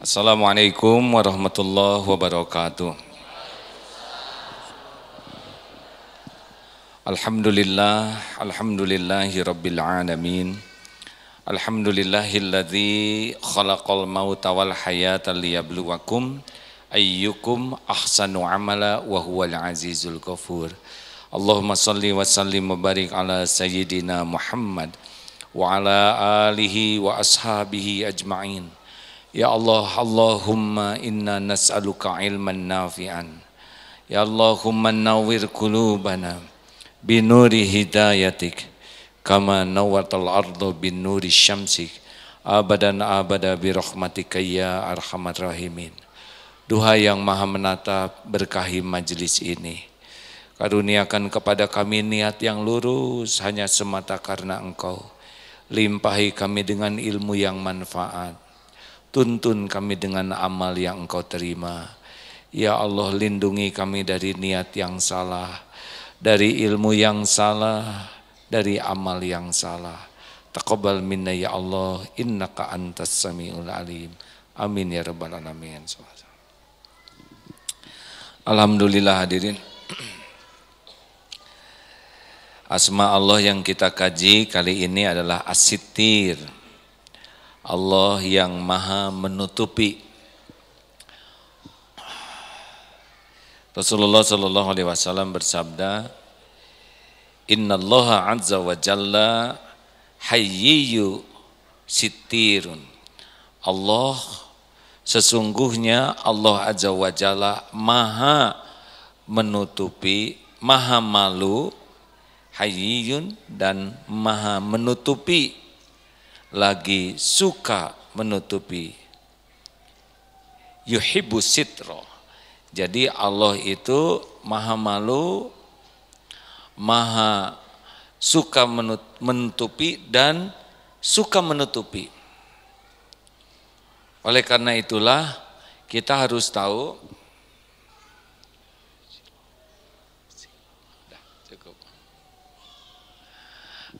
Assalamualaikum warahmatullahi wabarakatuh. Alhamdulillah, alhamdulillahi rabbil alamin. Alhamdulillahilladzi khalaqal mauta wal hayata liyabluwakum ayyukum ahsanu amala wa huwal azizul ghafur. Allahumma salli wa sallim mubarik ala sayyidina Muhammad wa ala alihi wa ashabihi ajma'in. Ya Allah, Allahumma inna nas'aluka ilman nafi'an. Ya Allahumma nawwir qulubana binuri hidayatik kama nawwartal ardo bi nuri syamsik abadan abada bi rahmatika ya arhamar rahimin. Duha yang maha menata berkahi majelis ini. Karuniakan kepada kami niat yang lurus hanya semata karena engkau. Limpahi kami dengan ilmu yang manfaat Tuntun kami dengan amal yang engkau terima. Ya Allah lindungi kami dari niat yang salah, dari ilmu yang salah, dari amal yang salah. Taqabbal minna ya Allah, innaka antas samiul alim. Amin ya rabbal alamin. Alhamdulillah hadirin. Asma Allah yang kita kaji kali ini adalah asitir. As Allah yang maha menutupi. Rasulullah Shallallahu Alaihi Wasallam bersabda, Inna Allah Azza wa Jalla Hayyiyu Sitirun. Allah sesungguhnya Allah Azza wa Jalla maha menutupi, maha malu, hayyun dan maha menutupi lagi suka menutupi. yuhibu sitro. Jadi Allah itu maha malu, maha suka menutupi dan suka menutupi. Oleh karena itulah kita harus tahu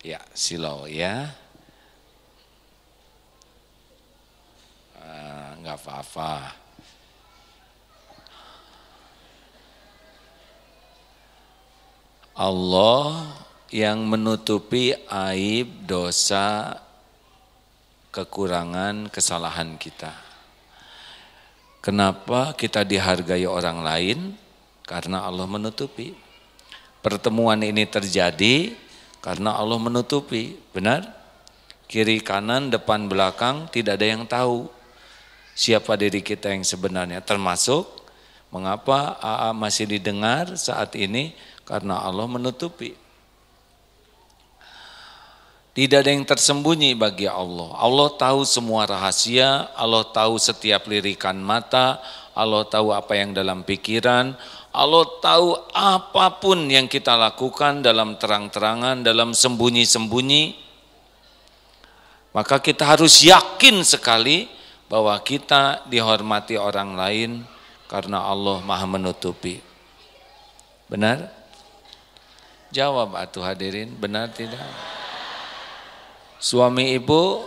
Ya, silau ya. nggak apa-apa. Allah yang menutupi aib, dosa, kekurangan, kesalahan kita. Kenapa kita dihargai orang lain? Karena Allah menutupi. Pertemuan ini terjadi karena Allah menutupi, benar? Kiri kanan, depan belakang tidak ada yang tahu siapa diri kita yang sebenarnya termasuk mengapa AA masih didengar saat ini karena Allah menutupi tidak ada yang tersembunyi bagi Allah. Allah tahu semua rahasia, Allah tahu setiap lirikan mata, Allah tahu apa yang dalam pikiran, Allah tahu apapun yang kita lakukan dalam terang-terangan, dalam sembunyi-sembunyi. Maka kita harus yakin sekali bahwa kita dihormati orang lain karena Allah maha menutupi. Benar? Jawab atuh hadirin, benar tidak? Suami ibu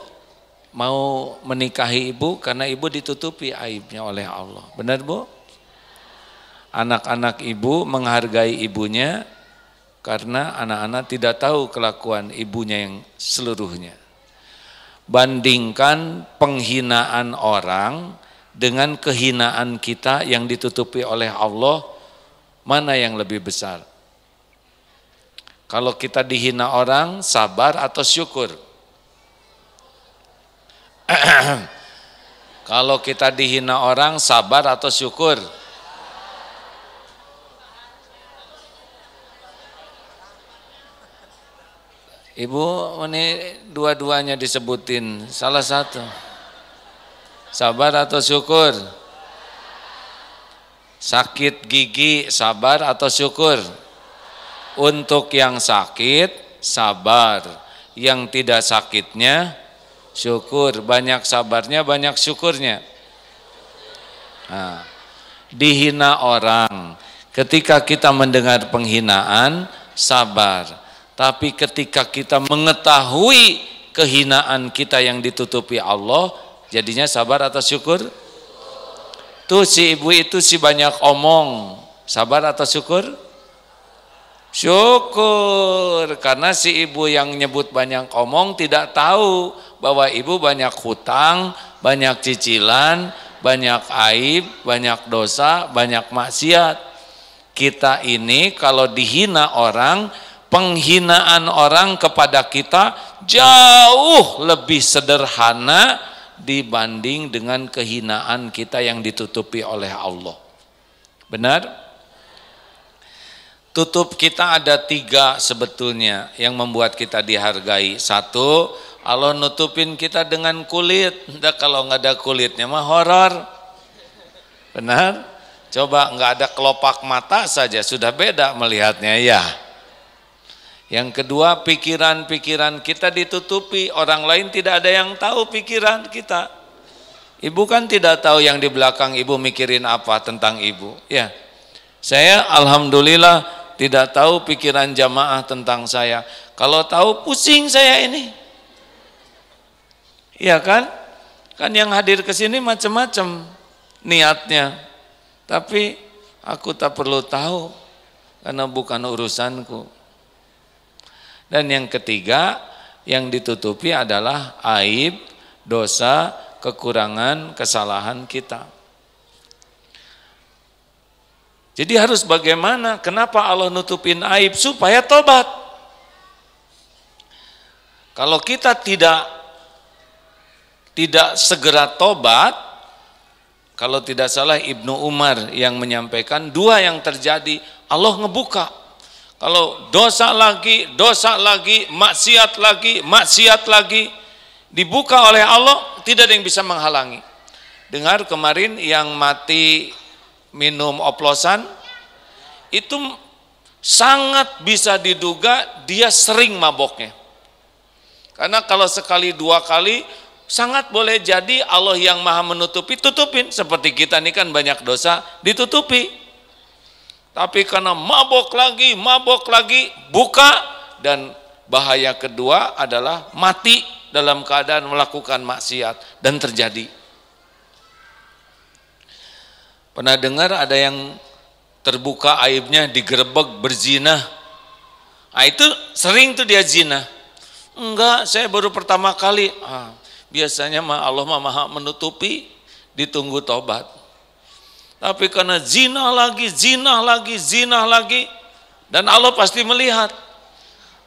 mau menikahi ibu karena ibu ditutupi aibnya oleh Allah. Benar bu? Anak-anak ibu menghargai ibunya karena anak-anak tidak tahu kelakuan ibunya yang seluruhnya bandingkan penghinaan orang dengan kehinaan kita yang ditutupi oleh Allah, mana yang lebih besar? Kalau kita dihina orang, sabar atau syukur? Kalau kita dihina orang, sabar atau syukur? Ibu ini dua-duanya disebutin, salah satu. Sabar atau syukur? Sakit gigi, sabar atau syukur? Untuk yang sakit, sabar. Yang tidak sakitnya, syukur. Banyak sabarnya, banyak syukurnya. Nah, dihina orang. Ketika kita mendengar penghinaan, sabar tapi ketika kita mengetahui kehinaan kita yang ditutupi Allah, jadinya sabar atau syukur? Tuh si ibu itu si banyak omong, sabar atau syukur? Syukur karena si ibu yang nyebut banyak omong tidak tahu bahwa ibu banyak hutang, banyak cicilan, banyak aib, banyak dosa, banyak maksiat. Kita ini kalau dihina orang penghinaan orang kepada kita jauh lebih sederhana dibanding dengan kehinaan kita yang ditutupi oleh Allah. Benar? Tutup kita ada tiga sebetulnya yang membuat kita dihargai. Satu, Allah nutupin kita dengan kulit. Nah, kalau nggak ada kulitnya mah horor. Benar? Coba nggak ada kelopak mata saja sudah beda melihatnya ya. Yang kedua, pikiran-pikiran kita ditutupi, orang lain tidak ada yang tahu pikiran kita. Ibu kan tidak tahu yang di belakang ibu mikirin apa tentang ibu, ya. Saya alhamdulillah tidak tahu pikiran jamaah tentang saya. Kalau tahu pusing saya ini. Iya kan? Kan yang hadir ke sini macam-macam niatnya. Tapi aku tak perlu tahu karena bukan urusanku. Dan yang ketiga, yang ditutupi adalah aib, dosa, kekurangan, kesalahan kita. Jadi harus bagaimana? Kenapa Allah nutupin aib supaya tobat? Kalau kita tidak tidak segera tobat, kalau tidak salah Ibnu Umar yang menyampaikan dua yang terjadi, Allah ngebuka kalau dosa lagi, dosa lagi, maksiat lagi, maksiat lagi dibuka oleh Allah, tidak ada yang bisa menghalangi. Dengar kemarin yang mati minum oplosan itu sangat bisa diduga dia sering maboknya. Karena kalau sekali dua kali sangat boleh jadi Allah yang maha menutupi tutupin seperti kita ini kan banyak dosa ditutupi tapi karena mabok lagi, mabok lagi, buka dan bahaya kedua adalah mati dalam keadaan melakukan maksiat dan terjadi. Pernah dengar ada yang terbuka aibnya digerebek berzina. Nah, itu sering tuh dia zina. Enggak, saya baru pertama kali. Ah, biasanya Allah mah maha menutupi, ditunggu tobat. Tapi karena zina lagi, zina lagi, zina lagi. Dan Allah pasti melihat.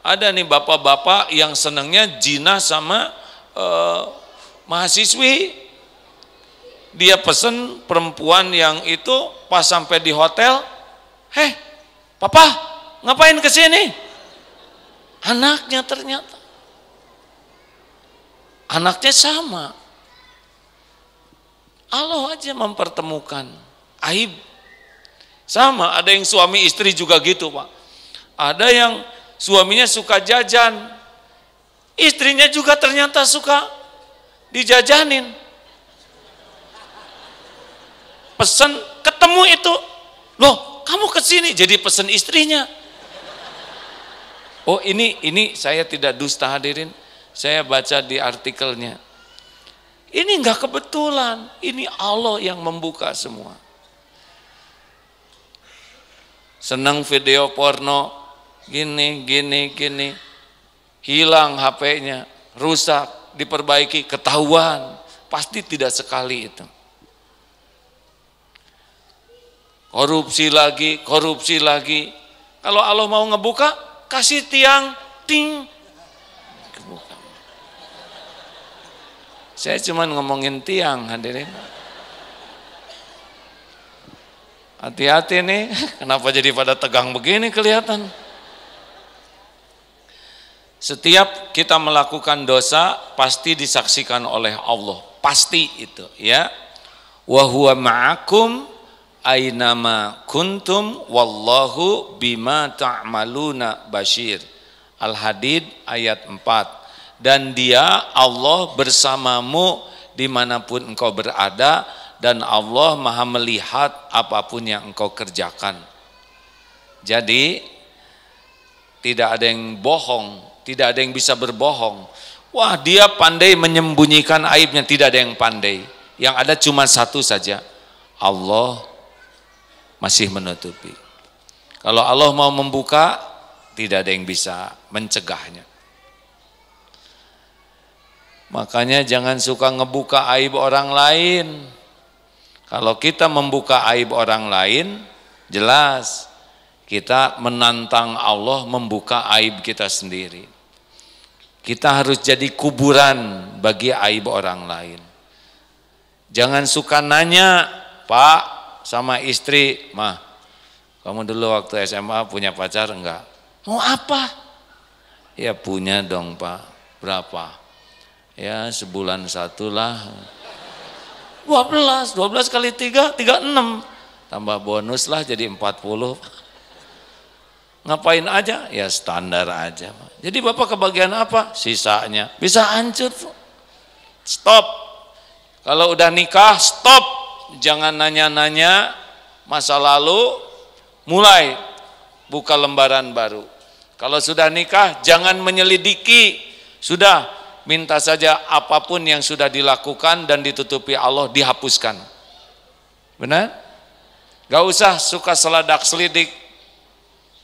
Ada nih bapak-bapak yang senangnya zina sama uh, mahasiswi. Dia pesen perempuan yang itu pas sampai di hotel. Heh, papa ngapain ke sini? Anaknya ternyata. Anaknya sama. Allah aja mempertemukan aib. Sama, ada yang suami istri juga gitu, Pak. Ada yang suaminya suka jajan, istrinya juga ternyata suka dijajanin. Pesan ketemu itu, loh kamu kesini jadi pesan istrinya. Oh ini ini saya tidak dusta hadirin, saya baca di artikelnya. Ini enggak kebetulan, ini Allah yang membuka semua senang video porno, gini, gini, gini. Hilang HP-nya, rusak, diperbaiki, ketahuan. Pasti tidak sekali itu. Korupsi lagi, korupsi lagi. Kalau Allah mau ngebuka, kasih tiang, ting, Saya cuma ngomongin tiang hadirin. Hati-hati nih, kenapa jadi pada tegang begini kelihatan? Setiap kita melakukan dosa pasti disaksikan oleh Allah, pasti itu, ya. Wa huwa ma'akum ainama kuntum wallahu bima ta'maluna basyir. Al-Hadid ayat 4. Dan dia Allah bersamamu dimanapun engkau berada dan Allah maha melihat apapun yang engkau kerjakan. Jadi tidak ada yang bohong, tidak ada yang bisa berbohong. Wah dia pandai menyembunyikan aibnya, tidak ada yang pandai. Yang ada cuma satu saja, Allah masih menutupi. Kalau Allah mau membuka, tidak ada yang bisa mencegahnya. Makanya jangan suka ngebuka aib orang lain. Kalau kita membuka aib orang lain, jelas kita menantang Allah membuka aib kita sendiri. Kita harus jadi kuburan bagi aib orang lain. Jangan suka nanya, Pak, sama istri, mah, kamu dulu waktu SMA punya pacar enggak? Mau apa? Ya punya dong Pak. Berapa? Ya sebulan satu lah 12, 12 kali 3, 36. Tambah bonus lah jadi 40. Ngapain aja? Ya standar aja. Jadi Bapak kebagian apa? Sisanya. Bisa hancur. Stop. Kalau udah nikah, stop. Jangan nanya-nanya masa lalu. Mulai buka lembaran baru. Kalau sudah nikah, jangan menyelidiki. Sudah, minta saja apapun yang sudah dilakukan dan ditutupi Allah dihapuskan. Benar? Gak usah suka seladak selidik.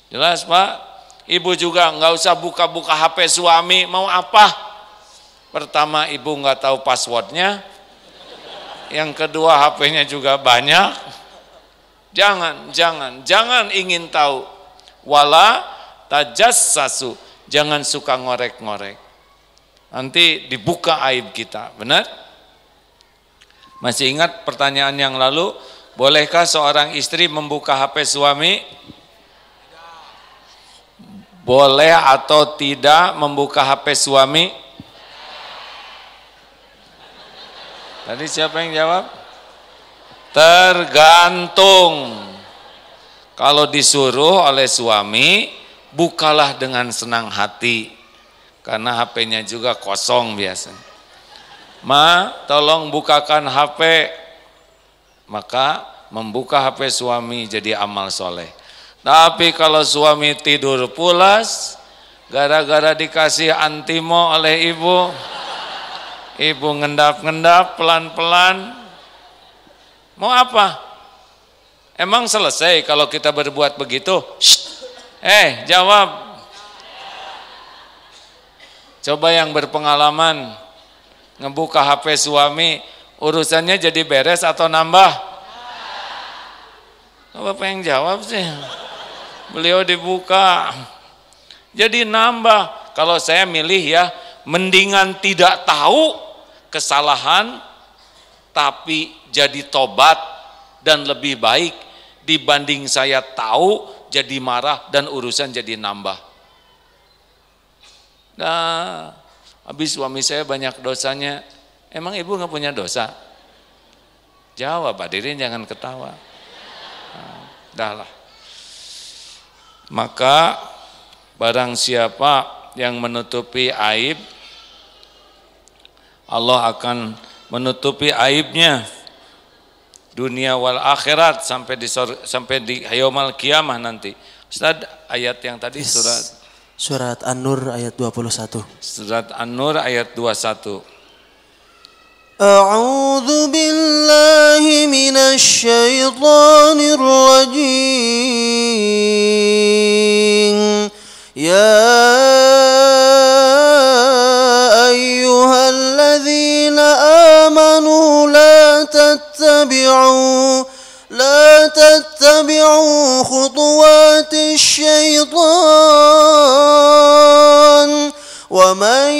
Jelas Pak? Ibu juga gak usah buka-buka HP suami, mau apa? Pertama ibu gak tahu passwordnya, yang kedua HP-nya juga banyak. Jangan, jangan, jangan ingin tahu. Wala tajassasu, jangan suka ngorek-ngorek. Nanti dibuka aib kita, benar? Masih ingat pertanyaan yang lalu, bolehkah seorang istri membuka HP suami? Boleh atau tidak membuka HP suami? Tadi siapa yang jawab? Tergantung. Kalau disuruh oleh suami, bukalah dengan senang hati karena HP-nya juga kosong biasa. Ma, tolong bukakan HP. Maka membuka HP suami jadi amal soleh. Tapi kalau suami tidur pulas, gara-gara dikasih antimo oleh ibu, ibu ngendap-ngendap pelan-pelan, mau apa? Emang selesai kalau kita berbuat begitu? Eh, Eh, jawab. Coba yang berpengalaman ngebuka HP suami, urusannya jadi beres atau nambah? Apa yang jawab sih. Beliau dibuka. Jadi nambah. Kalau saya milih ya, mendingan tidak tahu kesalahan tapi jadi tobat dan lebih baik dibanding saya tahu jadi marah dan urusan jadi nambah. Nah, habis suami saya banyak dosanya. Emang ibu nggak punya dosa? Jawab, hadirin jangan ketawa. Nah, dah lah. Maka barang siapa yang menutupi aib, Allah akan menutupi aibnya dunia wal akhirat sampai di sampai di Hayomal kiamah nanti. Ustaz, ayat yang tadi yes. surat Surat An-Nur ayat 21. Surat An-Nur ayat 21. أعوذ بالله من الشيطان الرجيم يا أيها الذين آمنوا لا تتبعوا لا تتبعوا خطوات الشيطان ومن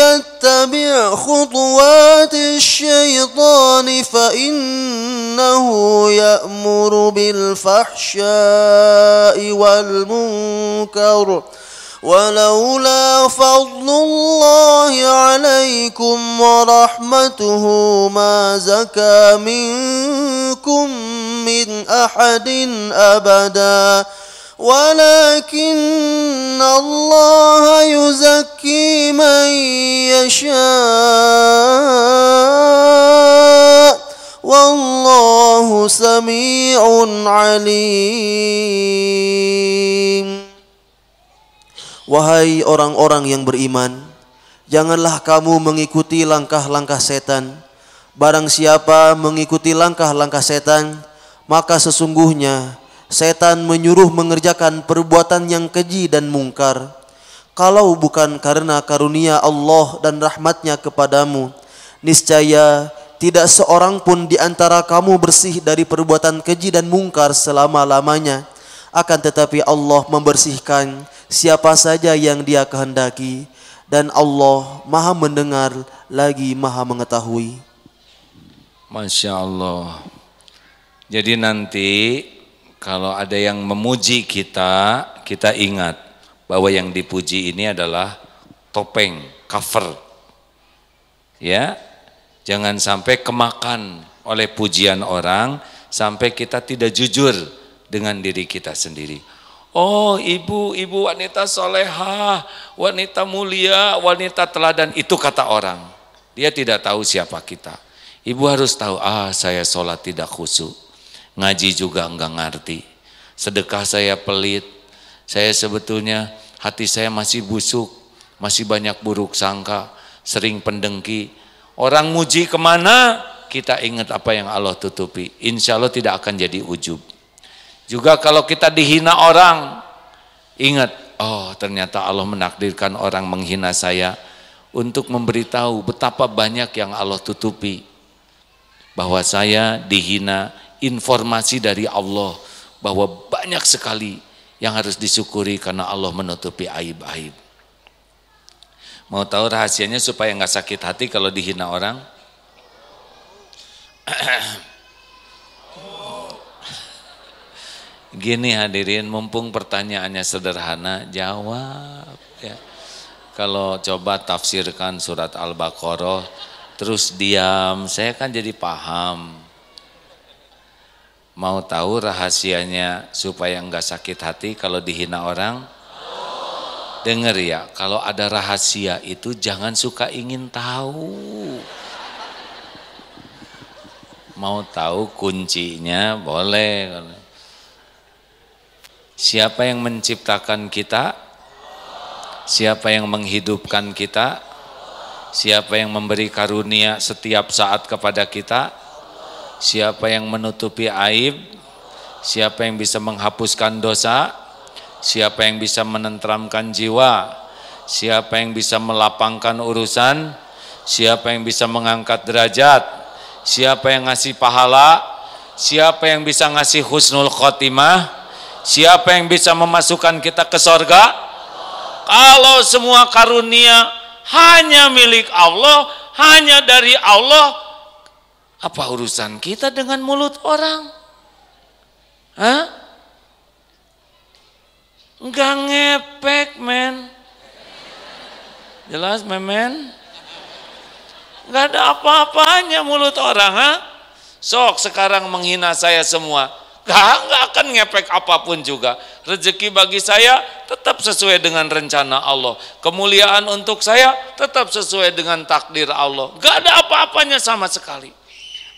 يتبع خطوات الشيطان فإنه يأمر بالفحشاء والمنكر ولولا فضل الله عليكم ورحمته ما زكى منكم من احد ابدا ولكن الله يزكي من يشاء والله سميع عليم Wahai orang-orang yang beriman, janganlah kamu mengikuti langkah-langkah setan. Barang siapa mengikuti langkah-langkah setan, maka sesungguhnya setan menyuruh mengerjakan perbuatan yang keji dan mungkar. Kalau bukan karena karunia Allah dan rahmatnya kepadamu, niscaya tidak seorang pun di antara kamu bersih dari perbuatan keji dan mungkar selama-lamanya.' akan tetapi Allah membersihkan siapa saja yang Dia kehendaki dan Allah Maha mendengar lagi Maha mengetahui. Masya Allah. Jadi nanti kalau ada yang memuji kita, kita ingat bahwa yang dipuji ini adalah topeng, cover. Ya. Jangan sampai kemakan oleh pujian orang sampai kita tidak jujur dengan diri kita sendiri. Oh ibu, ibu wanita soleha, wanita mulia, wanita teladan, itu kata orang. Dia tidak tahu siapa kita. Ibu harus tahu, ah saya sholat tidak khusyuk, ngaji juga enggak ngerti, sedekah saya pelit, saya sebetulnya hati saya masih busuk, masih banyak buruk sangka, sering pendengki. Orang muji kemana? Kita ingat apa yang Allah tutupi. Insya Allah tidak akan jadi ujub. Juga kalau kita dihina orang, ingat, oh ternyata Allah menakdirkan orang menghina saya untuk memberitahu betapa banyak yang Allah tutupi. Bahwa saya dihina informasi dari Allah bahwa banyak sekali yang harus disyukuri karena Allah menutupi aib-aib. Mau tahu rahasianya supaya nggak sakit hati kalau dihina orang? Gini hadirin, mumpung pertanyaannya sederhana, jawab ya. Kalau coba tafsirkan surat Al-Baqarah, terus diam, saya kan jadi paham. Mau tahu rahasianya supaya enggak sakit hati kalau dihina orang? Dengar ya, kalau ada rahasia itu jangan suka ingin tahu. Mau tahu kuncinya boleh. Siapa yang menciptakan kita? Siapa yang menghidupkan kita? Siapa yang memberi karunia setiap saat kepada kita? Siapa yang menutupi aib? Siapa yang bisa menghapuskan dosa? Siapa yang bisa menenteramkan jiwa? Siapa yang bisa melapangkan urusan? Siapa yang bisa mengangkat derajat? Siapa yang ngasih pahala? Siapa yang bisa ngasih husnul khotimah? Siapa yang bisa memasukkan kita ke sorga? Kalau semua karunia hanya milik Allah, hanya dari Allah, apa urusan kita dengan mulut orang? Hah? Enggak ngepek, men. Jelas, memen? Enggak ada apa-apanya mulut orang, ha? Sok sekarang menghina saya semua Gak gak akan ngepek apapun juga rezeki bagi saya tetap sesuai dengan rencana Allah kemuliaan untuk saya tetap sesuai dengan takdir Allah gak ada apa-apanya sama sekali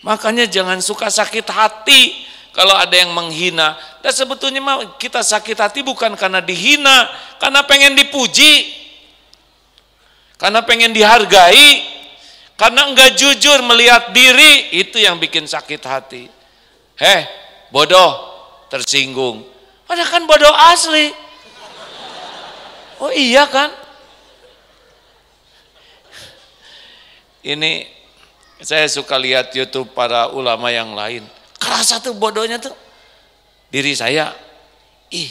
makanya jangan suka sakit hati kalau ada yang menghina dan sebetulnya kita sakit hati bukan karena dihina karena pengen dipuji karena pengen dihargai karena enggak jujur melihat diri itu yang bikin sakit hati heh bodoh, tersinggung. Padahal kan bodoh asli. Oh iya kan? Ini saya suka lihat YouTube para ulama yang lain. Kerasa tuh bodohnya tuh. Diri saya, ih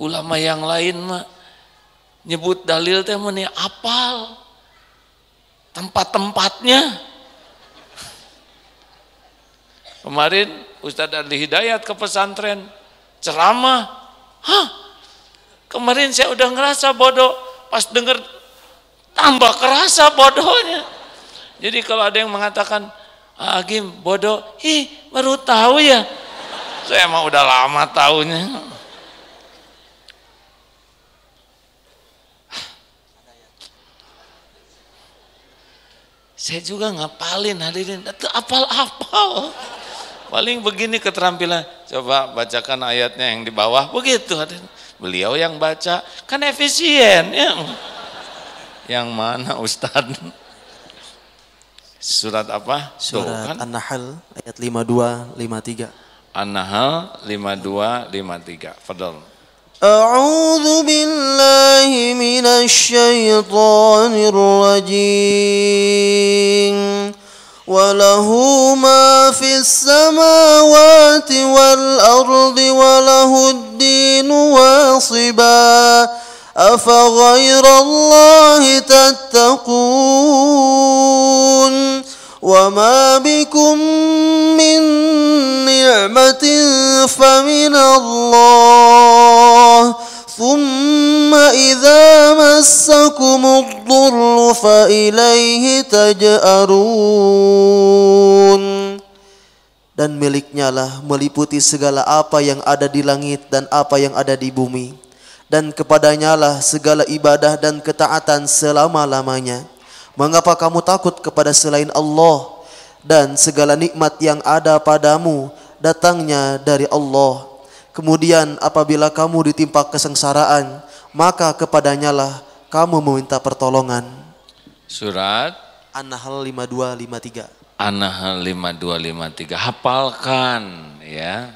ulama yang lain mah nyebut dalil teh apal tempat-tempatnya. Kemarin Ustadz Adli Hidayat ke pesantren ceramah hah kemarin saya udah ngerasa bodoh pas denger tambah kerasa bodohnya jadi kalau ada yang mengatakan ah, Agim bodoh Hi, baru tahu ya saya emang udah lama tahunya saya juga ngapalin hadirin itu apal-apal Paling begini keterampilan. Coba bacakan ayatnya yang di bawah. Begitu. Beliau yang baca. Kan efisien. Ya. Yang mana Ustadz? Surat apa? Surat kan? An-Nahl ayat 5253 An-Nahl 5253 Fadal A'udhu billahi بالله من الشيطان وله ما في السماوات والأرض وله الدين واصبا أفغير الله تتقون وما بكم من نعمة فمن الله ثم إذا مسكم الضر فإليه تجأرون dan miliknya lah meliputi segala apa yang ada di langit dan apa yang ada di bumi dan kepadanya lah segala ibadah dan ketaatan selama-lamanya mengapa kamu takut kepada selain Allah dan segala nikmat yang ada padamu datangnya dari Allah kemudian apabila kamu ditimpa kesengsaraan maka kepadanya lah kamu meminta pertolongan Surat An-Nahl 5253. An-Nahl 5253. Hafalkan ya.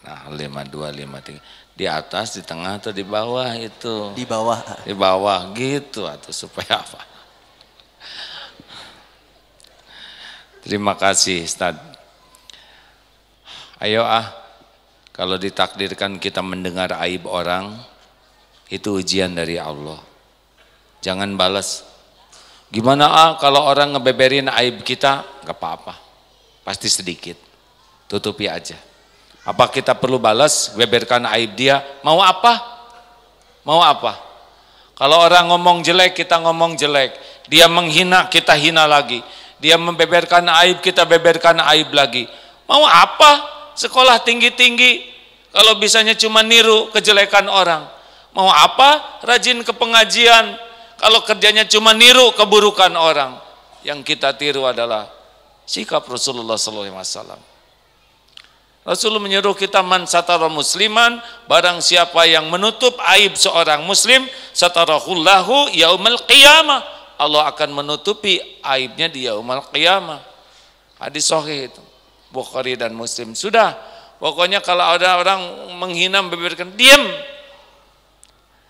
An-Nahl 5253. Di atas, di tengah atau di bawah itu? Di bawah. Di bawah gitu atau supaya apa? Terima kasih Ustaz. Ayo ah, kalau ditakdirkan kita mendengar aib orang, itu ujian dari Allah. Jangan balas. Gimana ah kalau orang ngebeberin aib kita? Gak apa-apa. Pasti sedikit. Tutupi aja. Apa kita perlu balas? Beberkan aib dia. Mau apa? Mau apa? Kalau orang ngomong jelek, kita ngomong jelek. Dia menghina, kita hina lagi. Dia membeberkan aib, kita beberkan aib lagi. Mau apa? Sekolah tinggi-tinggi. Kalau bisanya cuma niru kejelekan orang. Mau apa? Rajin ke pengajian, kalau kerjanya cuma niru keburukan orang, yang kita tiru adalah sikap Rasulullah SAW. Rasul menyuruh kita man satara musliman, barang siapa yang menutup aib seorang muslim, satarahullahu yaumal qiyamah. Allah akan menutupi aibnya di yaumal qiyamah. Hadis sahih itu. Bukhari dan Muslim. Sudah, pokoknya kalau ada orang menghina membeberkan diam.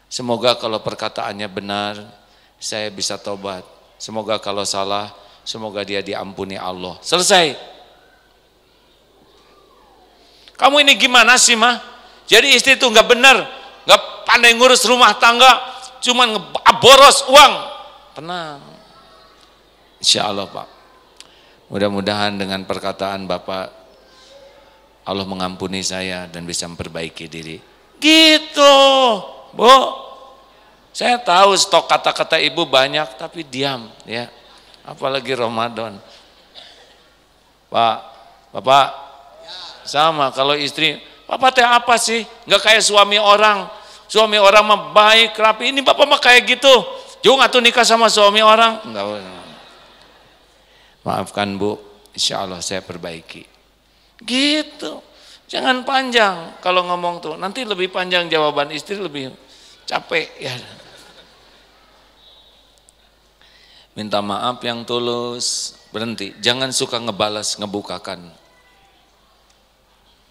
Semoga kalau perkataannya benar, saya bisa tobat. Semoga kalau salah, semoga dia diampuni Allah. Selesai. Kamu ini gimana sih mah? Jadi istri itu nggak benar, nggak pandai ngurus rumah tangga, cuman ngeboros uang. Tenang. Insya Allah Pak. Mudah-mudahan dengan perkataan Bapak, Allah mengampuni saya dan bisa memperbaiki diri. Gitu, Bu. Saya tahu stok kata-kata ibu banyak tapi diam ya. Apalagi Ramadan. Pak, Bapak sama kalau istri, Bapak teh apa sih? Enggak kayak suami orang. Suami orang mah baik, rapi. Ini Bapak mah kayak gitu. Juga tuh nikah sama suami orang. Enggak. Maafkan Bu, insya Allah saya perbaiki. Gitu. Jangan panjang kalau ngomong tuh. Nanti lebih panjang jawaban istri lebih capek ya. minta maaf yang tulus, berhenti. Jangan suka ngebalas, ngebukakan.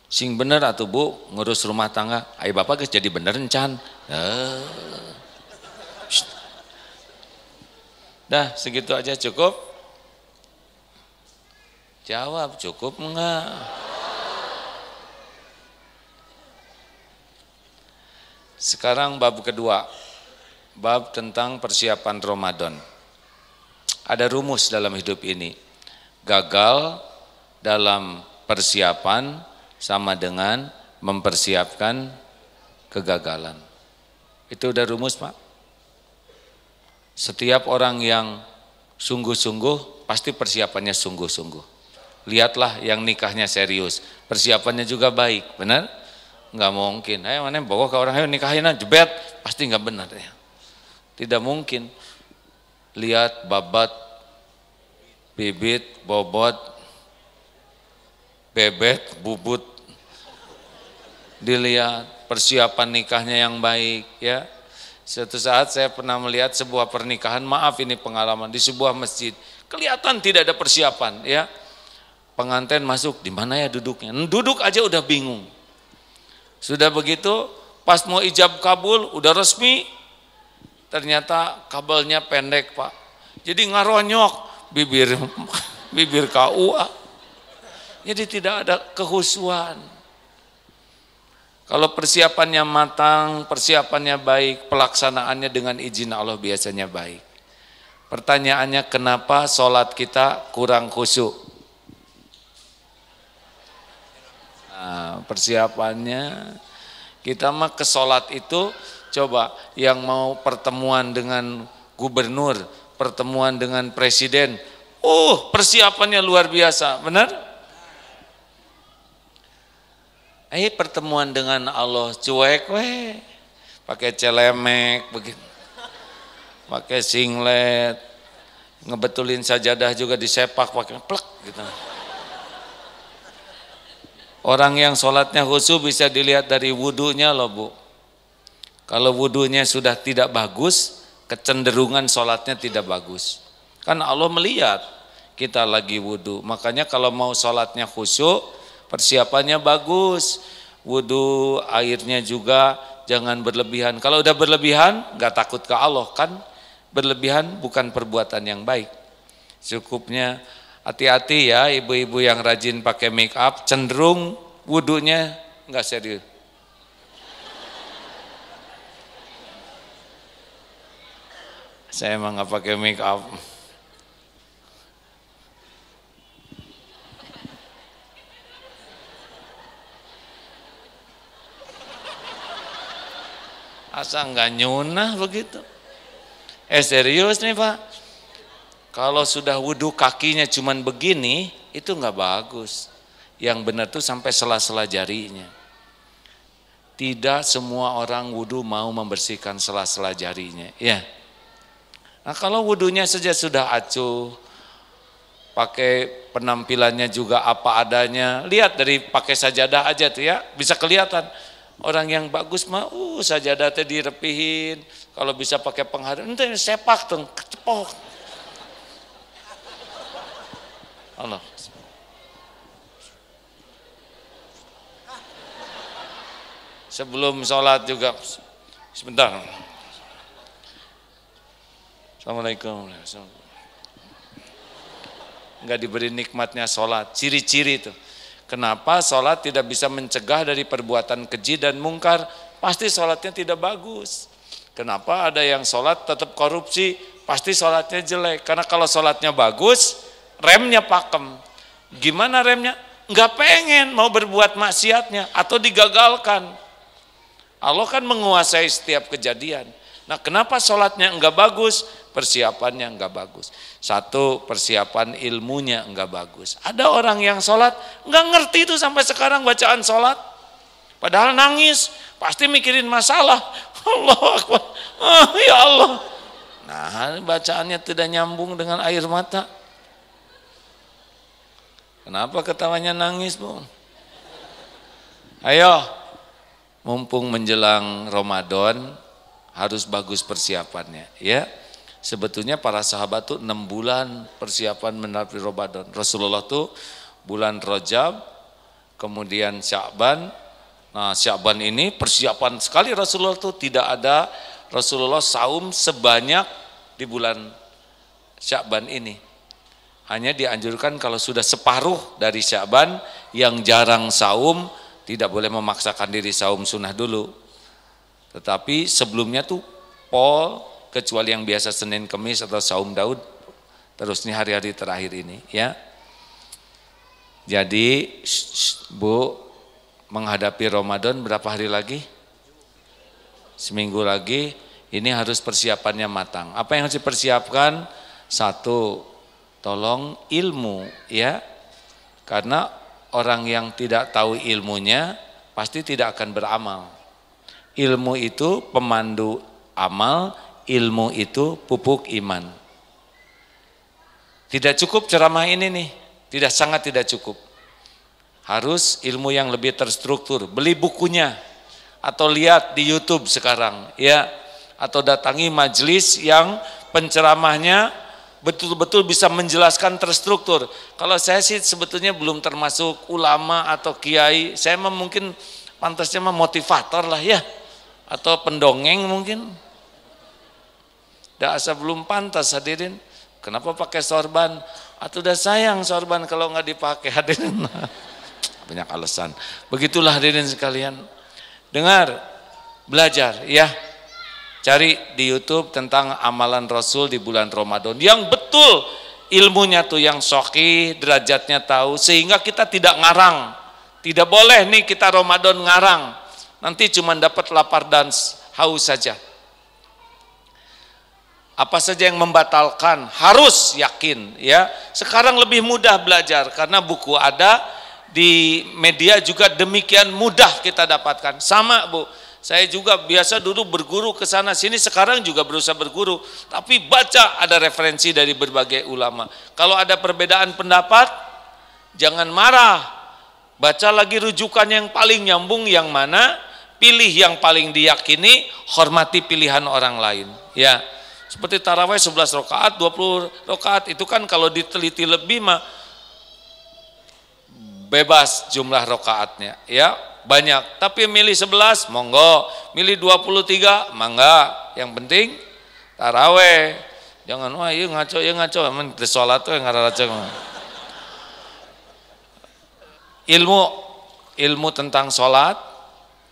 Sing bener atau bu, ngurus rumah tangga, ayo bapak guys jadi bener encan. Eh. Dah segitu aja cukup. Jawab cukup enggak? Sekarang bab kedua, bab tentang persiapan Ramadan. Ada rumus dalam hidup ini. Gagal dalam persiapan sama dengan mempersiapkan kegagalan. Itu udah rumus, Pak. Setiap orang yang sungguh-sungguh pasti persiapannya sungguh-sungguh. Lihatlah yang nikahnya serius, persiapannya juga baik, benar? Enggak mungkin. Ayo mana bawa ke orang ayo nikahin jebet, pasti enggak benar ya. Tidak mungkin lihat, babat, bibit, bobot, bebek, bubut. Dilihat persiapan nikahnya yang baik ya. Suatu saat saya pernah melihat sebuah pernikahan, maaf ini pengalaman di sebuah masjid. Kelihatan tidak ada persiapan ya. Pengantin masuk, di mana ya duduknya? Duduk aja udah bingung. Sudah begitu, pas mau ijab kabul, udah resmi, ternyata kabelnya pendek pak jadi ngaronyok bibir bibir KUA jadi tidak ada kehusuan kalau persiapannya matang persiapannya baik pelaksanaannya dengan izin Allah biasanya baik pertanyaannya kenapa sholat kita kurang khusyuk nah, persiapannya kita mah ke sholat itu Coba yang mau pertemuan dengan gubernur, pertemuan dengan presiden, uh persiapannya luar biasa, benar? Eh pertemuan dengan Allah cuek weh, pakai celemek begitu, pakai singlet, ngebetulin sajadah juga disepak pakai plek gitu. Orang yang sholatnya khusyuk bisa dilihat dari wudhunya loh bu. Kalau wudhunya sudah tidak bagus, kecenderungan sholatnya tidak bagus. Kan Allah melihat kita lagi wudhu. Makanya kalau mau sholatnya khusyuk, persiapannya bagus. Wudhu airnya juga jangan berlebihan. Kalau udah berlebihan, nggak takut ke Allah kan? Berlebihan bukan perbuatan yang baik. Cukupnya hati-hati ya ibu-ibu yang rajin pakai make up cenderung wudhunya nggak serius Saya emang nggak pakai make up. Asa nggak nyunah begitu. Eh serius nih Pak. Kalau sudah wudhu kakinya cuman begini, itu nggak bagus. Yang benar tuh sampai sela-sela jarinya. Tidak semua orang wudhu mau membersihkan sela-sela jarinya. Ya. Nah, kalau wudhunya saja sudah acuh, pakai penampilannya juga apa adanya, lihat dari pakai sajadah aja tuh ya, bisa kelihatan. Orang yang bagus mah, uh sajadah teh direpihin, kalau bisa pakai pengharum, itu sepak tuh, kecepok. Allah. Sebelum sholat juga, sebentar. Assalamualaikum. Nggak diberi nikmatnya sholat. Ciri-ciri itu. Kenapa sholat tidak bisa mencegah dari perbuatan keji dan mungkar? Pasti sholatnya tidak bagus. Kenapa ada yang sholat tetap korupsi? Pasti sholatnya jelek. Karena kalau sholatnya bagus, remnya pakem. Gimana remnya? Nggak pengen mau berbuat maksiatnya atau digagalkan. Allah kan menguasai setiap kejadian. Nah kenapa sholatnya enggak bagus? persiapannya enggak bagus. Satu, persiapan ilmunya enggak bagus. Ada orang yang sholat, enggak ngerti itu sampai sekarang bacaan sholat. Padahal nangis, pasti mikirin masalah. Allah Akbar, oh, ya Allah. Nah, bacaannya tidak nyambung dengan air mata. Kenapa ketawanya nangis, Bu? Ayo, mumpung menjelang Ramadan harus bagus persiapannya, ya sebetulnya para sahabat tuh enam bulan persiapan menerapi Ramadan. Rasulullah tuh bulan Rajab, kemudian Sya'ban. Nah, Sya'ban ini persiapan sekali Rasulullah tuh tidak ada Rasulullah saum sebanyak di bulan Sya'ban ini. Hanya dianjurkan kalau sudah separuh dari Sya'ban yang jarang saum tidak boleh memaksakan diri saum sunnah dulu. Tetapi sebelumnya tuh pol kecuali yang biasa Senin Kemis atau Saum Daud terus nih hari-hari terakhir ini ya jadi shh, shh, Bu menghadapi Ramadan berapa hari lagi seminggu lagi ini harus persiapannya matang apa yang harus dipersiapkan satu tolong ilmu ya karena orang yang tidak tahu ilmunya pasti tidak akan beramal ilmu itu pemandu amal ilmu itu pupuk iman. Tidak cukup ceramah ini nih, tidak sangat tidak cukup. Harus ilmu yang lebih terstruktur. Beli bukunya atau lihat di YouTube sekarang, ya atau datangi majelis yang penceramahnya betul-betul bisa menjelaskan terstruktur. Kalau saya sih sebetulnya belum termasuk ulama atau kiai, saya mungkin pantasnya memotivator lah ya atau pendongeng mungkin asa belum pantas hadirin. Kenapa pakai sorban? Atau udah sayang sorban kalau nggak dipakai hadirin. Banyak alasan. Begitulah hadirin sekalian. Dengar, belajar ya. Cari di YouTube tentang amalan Rasul di bulan Ramadan yang betul ilmunya tuh yang soki, derajatnya tahu sehingga kita tidak ngarang. Tidak boleh nih kita Ramadan ngarang. Nanti cuma dapat lapar dan haus saja apa saja yang membatalkan harus yakin ya sekarang lebih mudah belajar karena buku ada di media juga demikian mudah kita dapatkan sama Bu saya juga biasa dulu berguru ke sana sini sekarang juga berusaha berguru tapi baca ada referensi dari berbagai ulama kalau ada perbedaan pendapat jangan marah baca lagi rujukan yang paling nyambung yang mana pilih yang paling diyakini hormati pilihan orang lain ya seperti taraweh 11 rakaat, 20 rakaat itu kan kalau diteliti lebih mah bebas jumlah rokaatnya ya banyak tapi milih 11 monggo milih 23 mangga yang penting taraweh jangan wah iya ngaco iya ngaco emang di sholat tuh ngaraca ilmu ilmu tentang sholat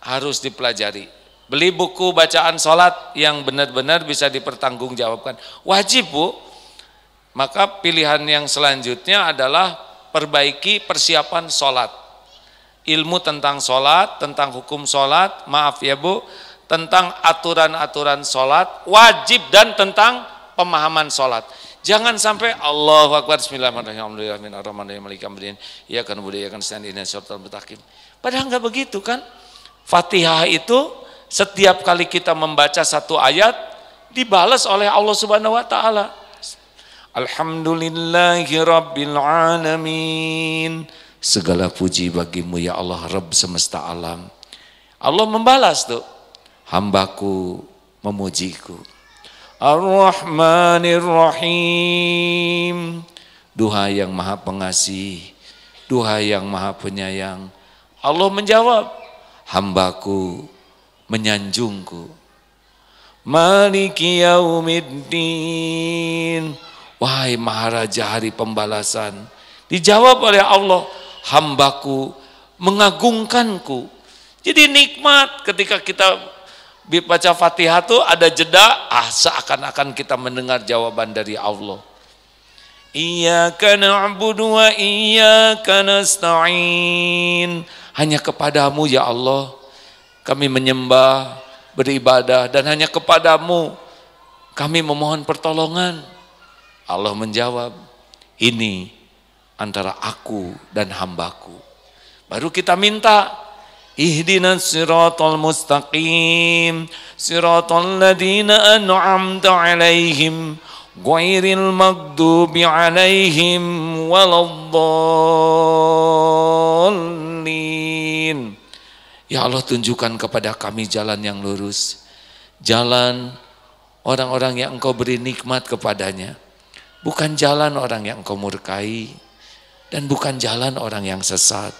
harus dipelajari Beli buku bacaan sholat yang benar-benar bisa dipertanggungjawabkan. Wajib bu. Maka pilihan yang selanjutnya adalah perbaiki persiapan sholat. Ilmu tentang sholat, tentang hukum sholat, maaf ya bu, tentang aturan-aturan sholat, wajib dan tentang pemahaman sholat. Jangan sampai Allahu Akbar Bismillahirrahmanirrahim Alhamdulillahirrahmanirrahim Ya Padahal nggak begitu kan Fatihah itu setiap kali kita membaca satu ayat dibalas oleh Allah Subhanahu wa taala. Alhamdulillahirabbil alamin. Segala puji bagimu ya Allah Rabb semesta alam. Allah membalas tuh. Hambaku memujiku. Ar-Rahmanir Rahim. Duha yang maha pengasih. Duha yang maha penyayang. Allah menjawab. Hambaku menyanjungku. Maliki yaumiddin. Wahai Maharaja hari pembalasan. Dijawab oleh Allah, hambaku mengagungkanku. Jadi nikmat ketika kita baca fatihah tuh ada jeda, ah seakan-akan kita mendengar jawaban dari Allah. Iyaka na'budu wa karena nasta'in. Hanya kepadamu ya Allah kami menyembah, beribadah, dan hanya kepadamu kami memohon pertolongan. Allah menjawab, ini antara aku dan hambaku. Baru kita minta, ihdinas siratal mustaqim, siratal ladina an'amta alaihim, ghairil magdubi alaihim waladhdallin. Ya Allah tunjukkan kepada kami jalan yang lurus. Jalan orang-orang yang engkau beri nikmat kepadanya. Bukan jalan orang yang engkau murkai. Dan bukan jalan orang yang sesat.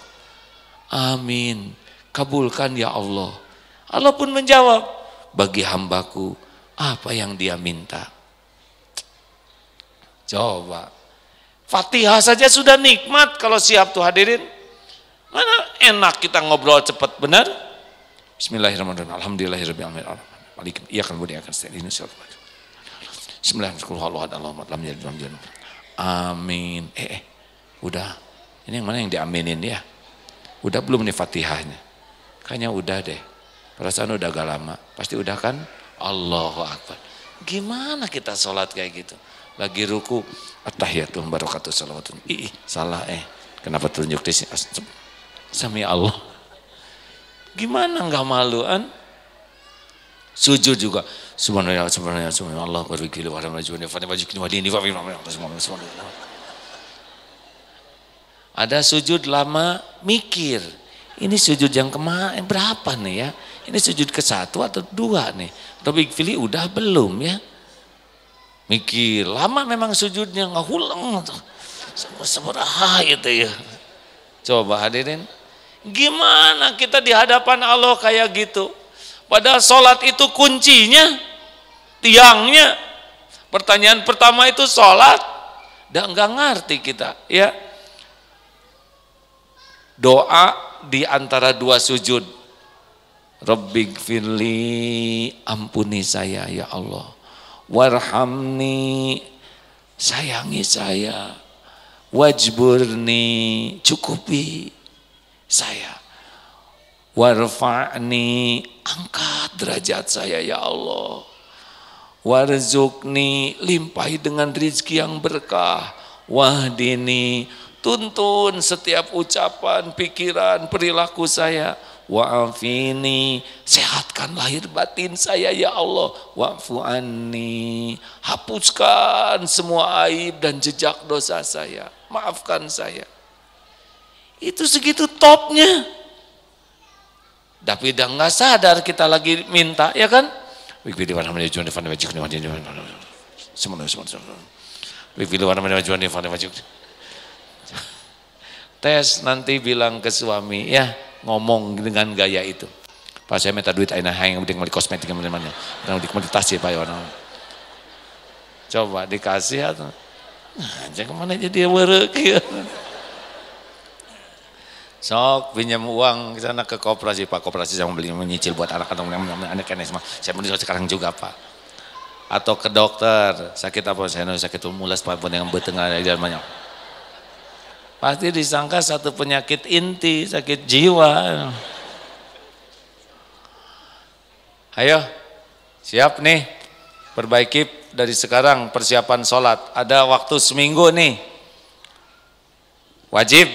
Amin. Kabulkan ya Allah. Allah pun menjawab. Bagi hambaku apa yang dia minta. Coba. Fatihah saja sudah nikmat kalau siap tuh hadirin. Mana enak kita ngobrol cepat, benar? Bismillahirrahmanirrahim. Alhamdulillahirrahmanirrahim. Malik, iya kan boleh akan iya setiap ini siapa Bismillahirrahmanirrahim. Amin. Eh, eh, udah. Ini yang mana yang diaminin dia? Ya? Udah belum nih fatihahnya? Kayaknya udah deh. Perasaan udah agak lama. Pasti udah kan? Allahu Akbar. Gimana kita sholat kayak gitu? Lagi ruku. Attahiyatul barakatuh salawatun. Ih, salah eh. Kenapa tunjuk di sini? Sami Allah. Gimana nggak maluan? Sujud juga. Subhanallah, subhanallah, subhanallah. Allah berfikir wa rahmatullahi wa barakatuh. Ada sujud lama mikir. Ini sujud yang kemarin berapa nih ya? Ini sujud ke satu atau dua nih? tapi Fili udah belum ya? Mikir lama memang sujudnya nggak hulang. Seberapa itu ya? Coba hadirin. Gimana kita di hadapan Allah kayak gitu? Padahal sholat itu kuncinya, tiangnya. Pertanyaan pertama itu sholat, dan nggak ngerti kita, ya. Doa di antara dua sujud. Rabbik firli, ampuni saya ya Allah. Warhamni, sayangi saya. Wajburni, cukupi saya. Warfa'ni, angkat derajat saya ya Allah. Warzukni, limpahi dengan rizki yang berkah. Wahdini, tuntun setiap ucapan, pikiran, perilaku saya. Wa'afini, sehatkan lahir batin saya ya Allah. Wa'fu'ani hapuskan semua aib dan jejak dosa saya. Maafkan saya itu segitu topnya. Tapi udah nggak sadar kita lagi minta, ya kan? Tes nanti bilang ke suami, ya ngomong dengan gaya itu. Pak saya minta duit aina hanya mau beli kosmetik yang mana dan mau beli tas ya Pak Yono. Ya, Coba dikasih atau ya, nah, jangan kemana jadi dia ya sok pinjam uang ke sana ke koperasi pak koperasi saya beli menyicil buat anak anak yang anak ini semua saya mau disuruh sekarang juga pak atau ke dokter sakit apa saya nulis sakit mulas pak pun yang betengah dan banyak pasti disangka satu penyakit inti sakit jiwa ayo siap nih perbaiki dari sekarang persiapan sholat ada waktu seminggu nih wajib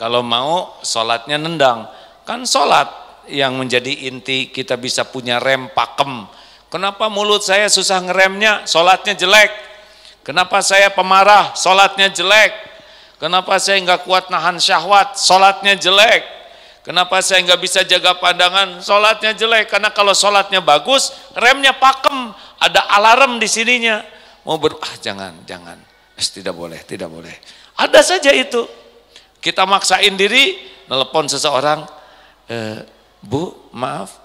kalau mau sholatnya nendang. Kan sholat yang menjadi inti kita bisa punya rem pakem. Kenapa mulut saya susah ngeremnya? Sholatnya jelek. Kenapa saya pemarah? Sholatnya jelek. Kenapa saya nggak kuat nahan syahwat? Sholatnya jelek. Kenapa saya nggak bisa jaga pandangan? Sholatnya jelek. Karena kalau sholatnya bagus, remnya pakem. Ada alarm di sininya. Mau ber... Ah jangan, jangan. Eh, tidak boleh, tidak boleh. Ada saja itu. Kita maksain diri, nelpon seseorang, e, Bu, maaf,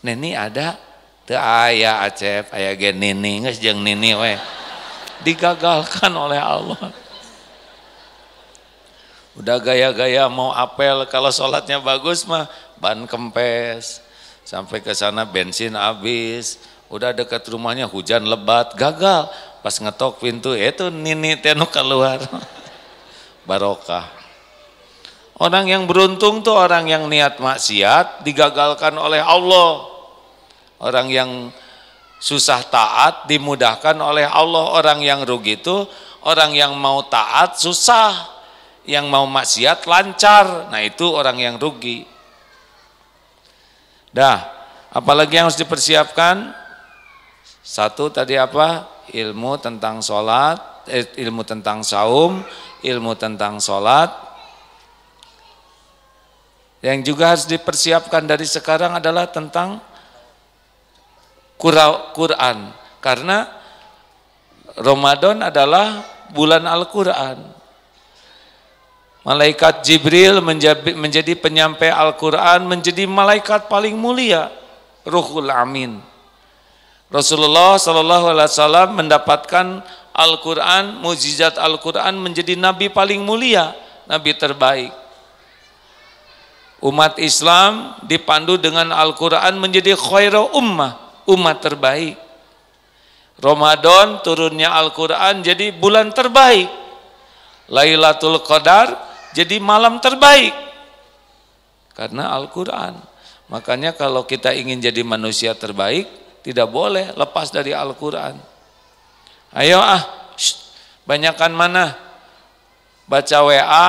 Neni ada? te ayah Acep, ayah gen Nini, nges jeng Nini we. Digagalkan oleh Allah. Udah gaya-gaya mau apel kalau sholatnya bagus mah ban kempes. Sampai ke sana bensin habis. Udah dekat rumahnya hujan lebat, gagal. Pas ngetok pintu itu Nini tenuk keluar. Barokah. Orang yang beruntung tuh orang yang niat maksiat digagalkan oleh Allah. Orang yang susah taat dimudahkan oleh Allah. Orang yang rugi itu orang yang mau taat susah, yang mau maksiat lancar. Nah, itu orang yang rugi. Dah, apalagi yang harus dipersiapkan? Satu tadi apa? Ilmu tentang sholat, eh, ilmu tentang saum, ilmu tentang sholat, yang juga harus dipersiapkan dari sekarang adalah tentang Quran. Karena Ramadan adalah bulan Al-Quran. Malaikat Jibril menjadi penyampai Al-Quran, menjadi malaikat paling mulia, Ruhul Amin. Rasulullah Shallallahu Alaihi Wasallam mendapatkan Al-Quran, mujizat Al-Quran menjadi nabi paling mulia, nabi terbaik. Umat Islam dipandu dengan Al-Quran menjadi khairu ummah, umat terbaik. Ramadan turunnya Al-Quran jadi bulan terbaik. Lailatul Qadar jadi malam terbaik. Karena Al-Quran. Makanya kalau kita ingin jadi manusia terbaik, tidak boleh lepas dari Al-Quran. Ayo ah, shh, banyakan mana? Baca WA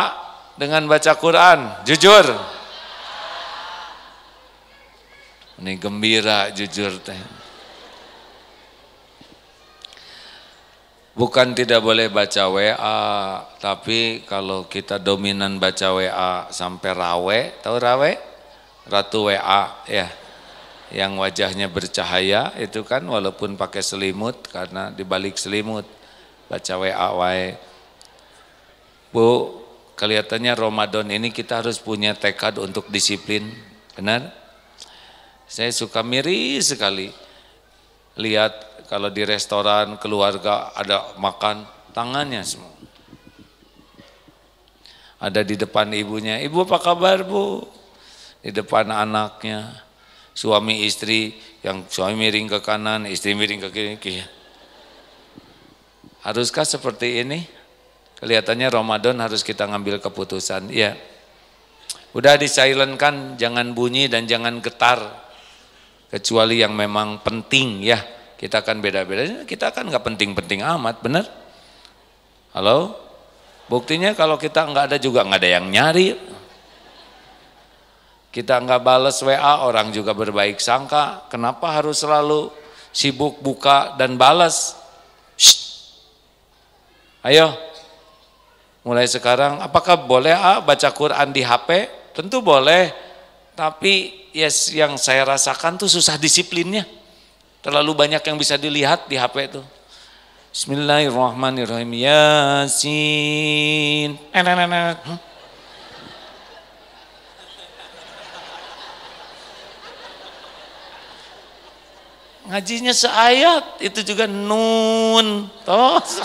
dengan baca Quran. Jujur. Ini gembira jujur teh. Bukan tidak boleh baca WA, tapi kalau kita dominan baca WA sampai rawe, tahu rawe? Ratu WA ya. Yang wajahnya bercahaya itu kan walaupun pakai selimut karena dibalik selimut baca WA wae. Bu, kelihatannya Ramadan ini kita harus punya tekad untuk disiplin. Benar? Saya suka miris sekali lihat kalau di restoran keluarga ada makan tangannya semua. Ada di depan ibunya, ibu apa kabar bu? Di depan anaknya, suami istri yang suami miring ke kanan, istri miring ke kiri. Haruskah seperti ini? Kelihatannya Ramadan harus kita ngambil keputusan. Ya, udah kan jangan bunyi dan jangan getar kecuali yang memang penting ya kita akan beda-beda kita akan nggak penting-penting amat bener halo buktinya kalau kita nggak ada juga nggak ada yang nyari kita nggak bales WA orang juga berbaik sangka kenapa harus selalu sibuk buka dan balas ayo mulai sekarang apakah boleh ah baca Quran di HP tentu boleh tapi yes, yang saya rasakan tuh susah disiplinnya. Terlalu banyak yang bisa dilihat di HP itu. Bismillahirrahmanirrahim. Yasin. Nenek. huh? Ngajinya seayat, itu juga nun. Tos.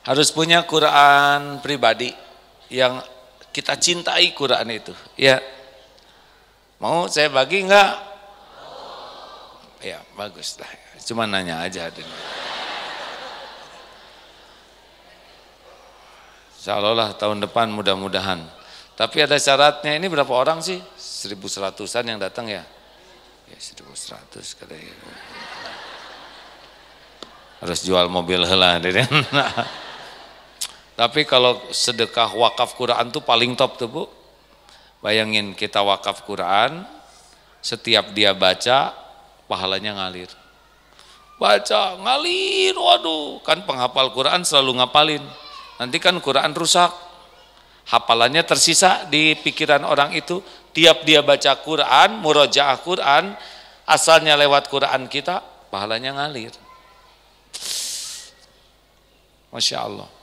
Harus punya Quran pribadi yang kita cintai Quran itu. Ya. Mau saya bagi enggak? Ya, bagus lah. Cuma nanya aja Insyaallah tahun depan mudah-mudahan. Tapi ada syaratnya. Ini berapa orang sih? 1100-an yang datang ya? Ya 1100 kata ya. Harus jual mobil helah. Tapi kalau sedekah wakaf Quran tuh paling top tuh Bu. Bayangin kita wakaf Quran, setiap dia baca, pahalanya ngalir. Baca, ngalir, waduh. Kan penghafal Quran selalu ngapalin. Nanti kan Quran rusak. Hafalannya tersisa di pikiran orang itu. Tiap dia baca Quran, murojaah Quran, asalnya lewat Quran kita, pahalanya ngalir. Masya Allah.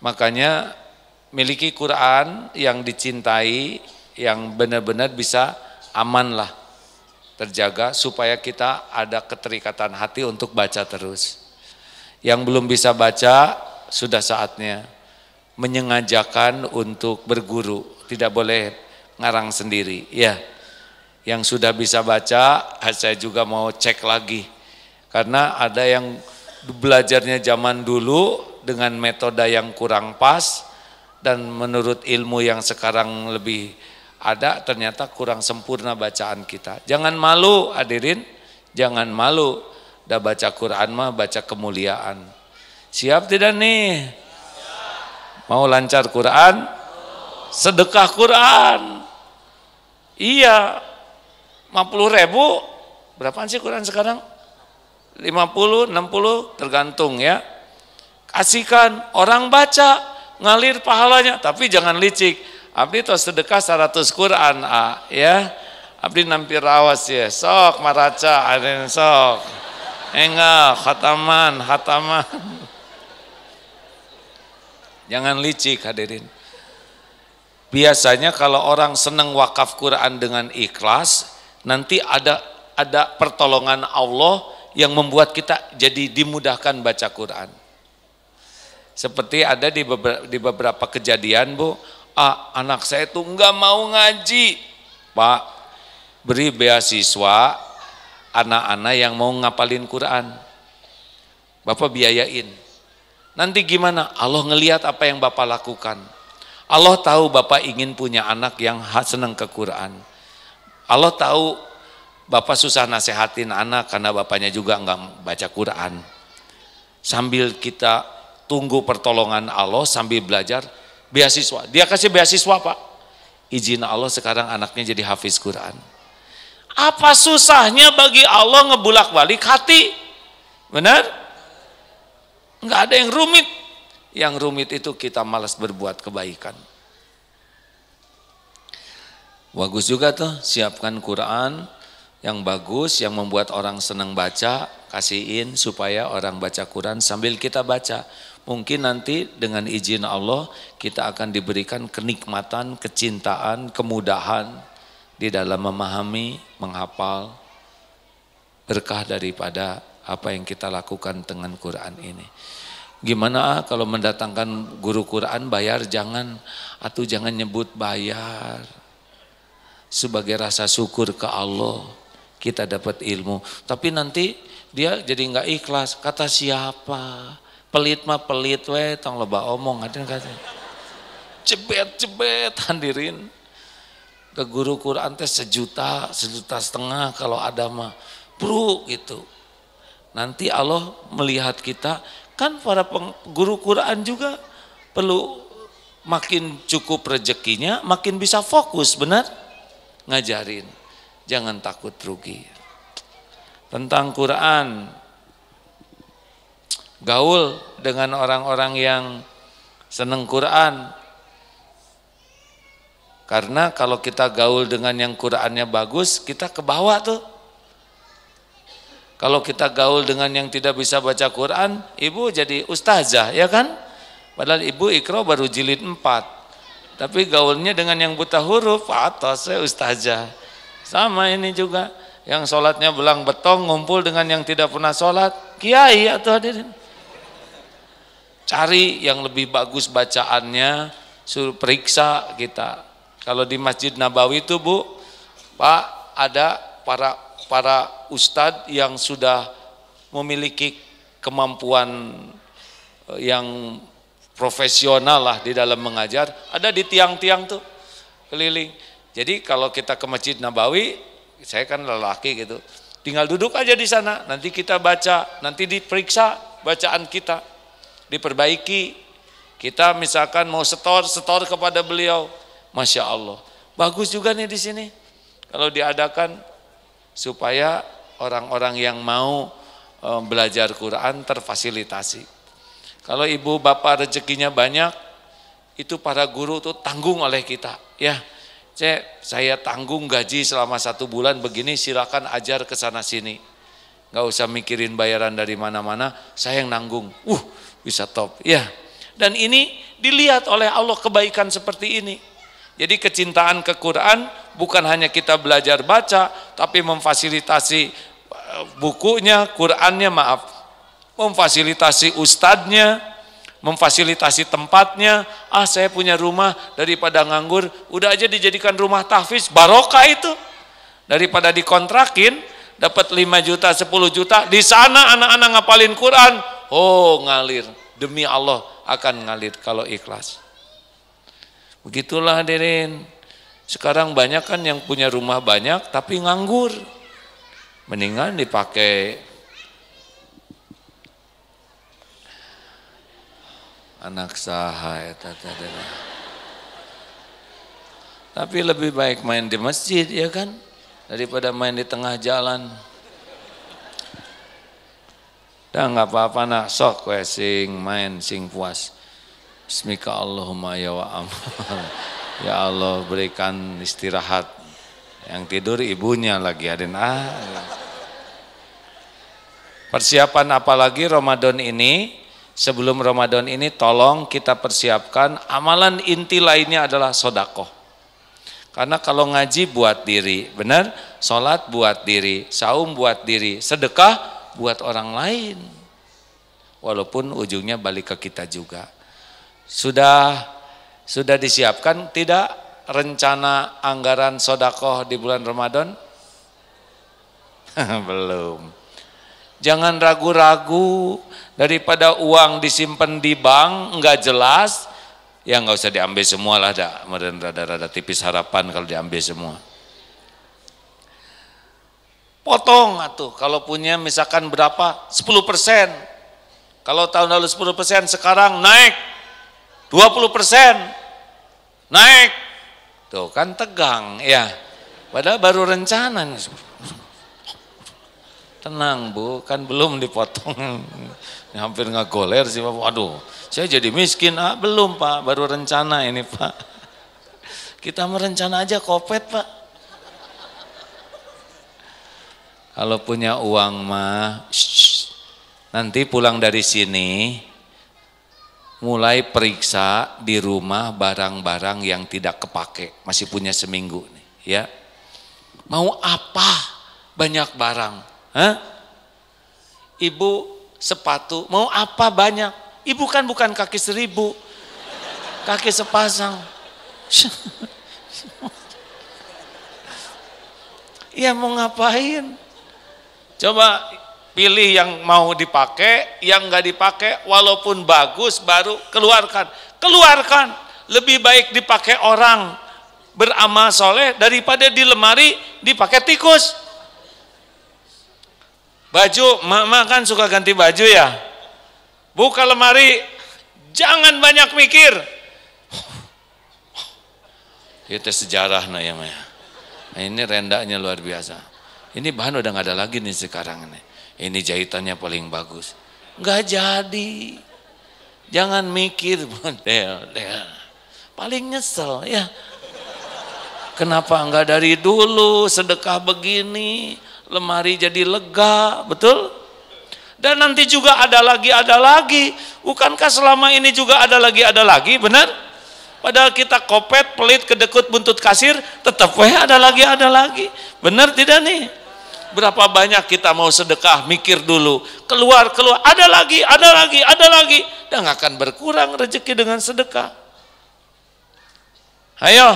Makanya miliki Quran yang dicintai, yang benar-benar bisa aman lah terjaga supaya kita ada keterikatan hati untuk baca terus. Yang belum bisa baca sudah saatnya menyengajakan untuk berguru, tidak boleh ngarang sendiri. Ya, yang sudah bisa baca, saya juga mau cek lagi karena ada yang belajarnya zaman dulu dengan metode yang kurang pas dan menurut ilmu yang sekarang lebih ada ternyata kurang sempurna bacaan kita. Jangan malu hadirin, jangan malu. Dah baca Quran mah baca kemuliaan. Siap tidak nih? Mau lancar Quran? Sedekah Quran. Iya. 50 ribu. Berapaan sih Quran sekarang? 50, 60 tergantung ya kasihkan, orang baca, ngalir pahalanya, tapi jangan licik. Abdi tos sedekah 100 Quran, A, ya. Abdi nampi rawas ya, sok maraca, aden sok. Enggak, khataman, khataman. Jangan licik hadirin. Biasanya kalau orang seneng wakaf Quran dengan ikhlas, nanti ada ada pertolongan Allah yang membuat kita jadi dimudahkan baca Quran. Seperti ada di beberapa, di beberapa kejadian Bu, ah, anak saya itu nggak mau ngaji. Pak, beri beasiswa anak-anak yang mau ngapalin Quran. Bapak biayain. Nanti gimana? Allah ngelihat apa yang Bapak lakukan. Allah tahu Bapak ingin punya anak yang senang ke Quran. Allah tahu Bapak susah nasehatin anak karena bapaknya juga nggak baca Quran. Sambil kita tunggu pertolongan Allah sambil belajar beasiswa. Dia kasih beasiswa Pak. Izin Allah sekarang anaknya jadi hafiz Quran. Apa susahnya bagi Allah ngebulak balik hati? Benar? Enggak ada yang rumit. Yang rumit itu kita malas berbuat kebaikan. Bagus juga tuh, siapkan Quran yang bagus, yang membuat orang senang baca, kasihin supaya orang baca Quran sambil kita baca. Mungkin nanti dengan izin Allah kita akan diberikan kenikmatan, kecintaan, kemudahan di dalam memahami, menghafal berkah daripada apa yang kita lakukan dengan Quran ini. Gimana ah, kalau mendatangkan guru Quran bayar jangan atau jangan nyebut bayar sebagai rasa syukur ke Allah kita dapat ilmu. Tapi nanti dia jadi nggak ikhlas. Kata siapa? Pelit mah pelit we, tong loba omong ada kata. cebet-cebet, handirin. Ke guru Quran teh sejuta, sejuta setengah kalau ada mah. Bro gitu. Nanti Allah melihat kita, kan para peng, guru Quran juga perlu makin cukup rezekinya, makin bisa fokus, benar? Ngajarin. Jangan takut rugi. Tentang Quran, gaul dengan orang-orang yang seneng Quran. Karena kalau kita gaul dengan yang Qurannya bagus, kita ke bawah tuh. Kalau kita gaul dengan yang tidak bisa baca Quran, ibu jadi ustazah, ya kan? Padahal ibu ikro baru jilid 4. Tapi gaulnya dengan yang buta huruf, atau saya ustazah. Sama ini juga, yang sholatnya belang betong, ngumpul dengan yang tidak pernah sholat, kiai atau hadirin. Cari yang lebih bagus bacaannya, suruh periksa kita. Kalau di Masjid Nabawi itu Bu, Pak ada para para ustadz yang sudah memiliki kemampuan eh, yang profesional lah di dalam mengajar, ada di tiang-tiang tuh keliling. Jadi kalau kita ke Masjid Nabawi, saya kan lelaki gitu, tinggal duduk aja di sana, nanti kita baca, nanti diperiksa bacaan kita diperbaiki. Kita misalkan mau setor, setor kepada beliau. Masya Allah. Bagus juga nih di sini. Kalau diadakan supaya orang-orang yang mau eh, belajar Quran terfasilitasi. Kalau ibu bapak rezekinya banyak, itu para guru tuh tanggung oleh kita. Ya, Cek, saya tanggung gaji selama satu bulan begini, silakan ajar ke sana sini. Gak usah mikirin bayaran dari mana-mana, saya yang nanggung. Uh, bisa top. Ya. Dan ini dilihat oleh Allah kebaikan seperti ini. Jadi kecintaan ke Quran bukan hanya kita belajar baca tapi memfasilitasi eh, bukunya, Qurannya maaf, memfasilitasi ustadznya, memfasilitasi tempatnya. Ah, saya punya rumah daripada nganggur, udah aja dijadikan rumah tahfiz, barokah itu. Daripada dikontrakin dapat 5 juta, 10 juta, di sana anak-anak ngapalin Quran, oh ngalir. Demi Allah akan ngalir kalau ikhlas. Begitulah hadirin. Sekarang banyak kan yang punya rumah banyak tapi nganggur. Mendingan dipakai anak sahaya, Tapi lebih baik main di masjid ya kan daripada main di tengah jalan. Dah nggak apa-apa nak sok kue sing main sing puas. Bismika Allahumma ya wa amal. ya Allah berikan istirahat. Yang tidur ibunya lagi adin ah. Persiapan apalagi Ramadan ini sebelum Ramadan ini tolong kita persiapkan amalan inti lainnya adalah sodakoh. Karena kalau ngaji buat diri, benar? Sholat buat diri, saum buat diri, sedekah buat orang lain. Walaupun ujungnya balik ke kita juga. Sudah sudah disiapkan tidak rencana anggaran sodakoh di bulan Ramadan? Belum. Jangan ragu-ragu daripada uang disimpan di bank nggak jelas, ya nggak usah diambil semua lah dah. Rada-rada tipis harapan kalau diambil semua potong atau kalau punya misalkan berapa 10 persen kalau tahun lalu 10 persen sekarang naik 20 persen naik tuh kan tegang ya padahal baru rencana tenang bu kan belum dipotong hampir nggak goler sih pak waduh saya jadi miskin ah belum pak baru rencana ini pak kita merencana aja kopet pak Kalau punya uang mah nanti pulang dari sini mulai periksa di rumah barang-barang yang tidak kepake, masih punya seminggu nih, ya. Mau apa? Banyak barang. Hah? Ibu sepatu, mau apa banyak? Ibu kan bukan kaki seribu, kaki sepasang. Ya mau ngapain? Coba pilih yang mau dipakai, yang nggak dipakai, walaupun bagus baru keluarkan. Keluarkan. Lebih baik dipakai orang beramal soleh daripada di lemari dipakai tikus. Baju, mama kan suka ganti baju ya. Buka lemari, jangan banyak mikir. Itu sejarah nah ya Maya. Nah, ini rendahnya luar biasa. Ini bahan udah nggak ada lagi nih sekarang ini. Ini jahitannya paling bagus. Nggak jadi. Jangan mikir model. model. Paling nyesel ya. Kenapa nggak dari dulu sedekah begini, lemari jadi lega, betul? Dan nanti juga ada lagi, ada lagi. Bukankah selama ini juga ada lagi, ada lagi, benar? Padahal kita kopet, pelit, kedekut, buntut kasir, tetap weh ada lagi, ada lagi. Benar tidak nih? Berapa banyak kita mau sedekah, mikir dulu. Keluar, keluar, ada lagi, ada lagi, ada lagi. Dan akan berkurang rezeki dengan sedekah. Ayo,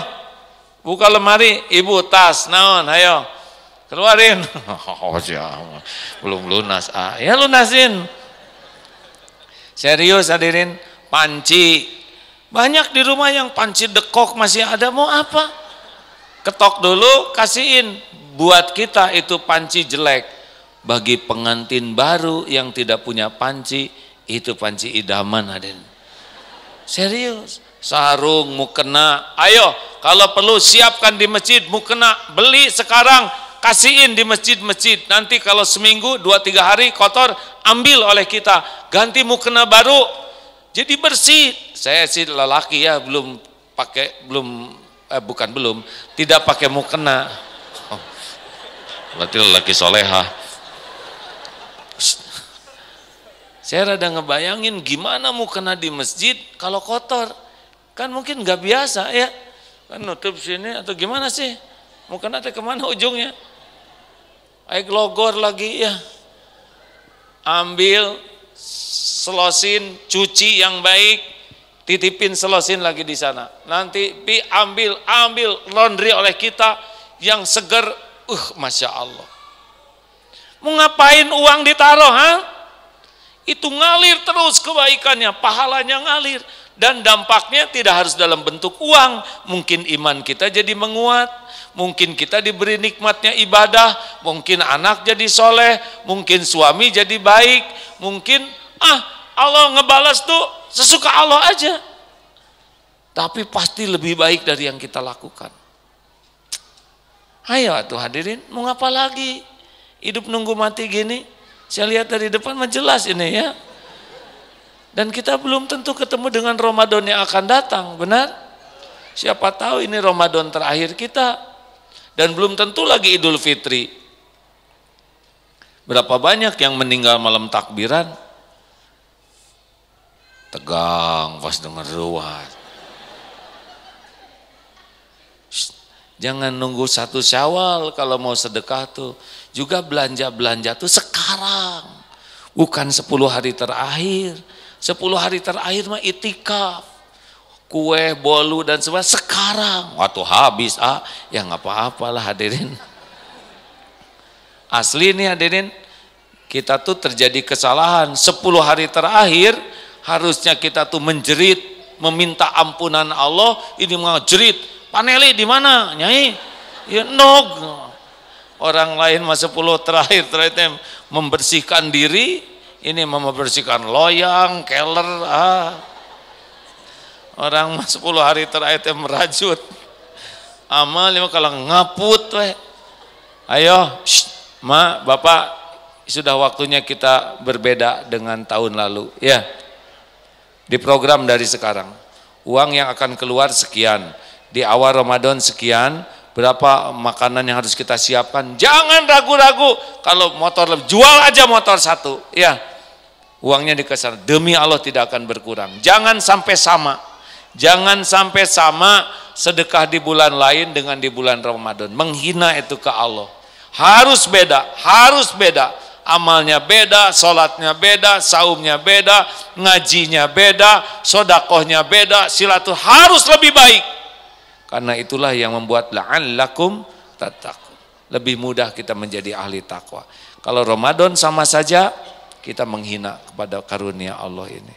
buka lemari, ibu tas, naon, ayo. Keluarin. Oh, siapa. Ya Belum lunas. Ah, ya lunasin. Serius hadirin, panci. Banyak di rumah yang panci dekok masih ada, mau apa? Ketok dulu, kasihin buat kita itu panci jelek. Bagi pengantin baru yang tidak punya panci, itu panci idaman hadirin. Serius, sarung mukena, ayo kalau perlu siapkan di masjid mukena, beli sekarang kasihin di masjid-masjid. Nanti kalau seminggu dua tiga hari kotor, ambil oleh kita, ganti mukena baru. Jadi bersih. Saya sih lelaki ya belum pakai belum eh, bukan belum tidak pakai mukena. Oh berarti lelaki soleha, saya rada ngebayangin gimana mau kena di masjid kalau kotor kan mungkin nggak biasa ya kan nutup sini atau gimana sih mau kena teh kemana ujungnya aik logor lagi ya ambil selosin cuci yang baik titipin selosin lagi di sana nanti pi ambil ambil laundry oleh kita yang seger uh Masya Allah mau ngapain uang ditaruh ha? itu ngalir terus kebaikannya pahalanya ngalir dan dampaknya tidak harus dalam bentuk uang mungkin iman kita jadi menguat mungkin kita diberi nikmatnya ibadah mungkin anak jadi soleh mungkin suami jadi baik mungkin ah Allah ngebalas tuh sesuka Allah aja tapi pasti lebih baik dari yang kita lakukan Ayo tuh hadirin, mau ngapa lagi? Hidup nunggu mati gini, saya lihat dari depan mah jelas ini ya. Dan kita belum tentu ketemu dengan Ramadan yang akan datang, benar? Siapa tahu ini Ramadan terakhir kita. Dan belum tentu lagi Idul Fitri. Berapa banyak yang meninggal malam takbiran? Tegang pas dengar ruas. Jangan nunggu satu syawal kalau mau sedekah tuh. Juga belanja-belanja tuh sekarang. Bukan sepuluh hari terakhir. sepuluh hari terakhir mah itikaf. Kue, bolu dan semua sekarang. Waktu habis ah. Ya nggak apa-apalah hadirin. Asli nih hadirin. Kita tuh terjadi kesalahan. sepuluh hari terakhir harusnya kita tuh menjerit meminta ampunan Allah ini jerit paneli di mana nyai ya nog orang lain masa puluh terakhir terakhir membersihkan diri ini membersihkan loyang keler ah orang masa 10 hari terakhir merajut amal lima kalau ngaput we. ayo shh, ma bapak sudah waktunya kita berbeda dengan tahun lalu ya di program dari sekarang. Uang yang akan keluar sekian. Di awal Ramadan sekian, berapa makanan yang harus kita siapkan. Jangan ragu-ragu kalau motor jual aja motor satu, ya. Uangnya dikesan Demi Allah tidak akan berkurang. Jangan sampai sama. Jangan sampai sama sedekah di bulan lain dengan di bulan Ramadan. Menghina itu ke Allah. Harus beda, harus beda amalnya beda, sholatnya beda, saumnya beda, ngajinya beda, sodakohnya beda, silatul harus lebih baik. Karena itulah yang membuat la'allakum tattaqun. Lebih mudah kita menjadi ahli takwa. Kalau Ramadan sama saja kita menghina kepada karunia Allah ini.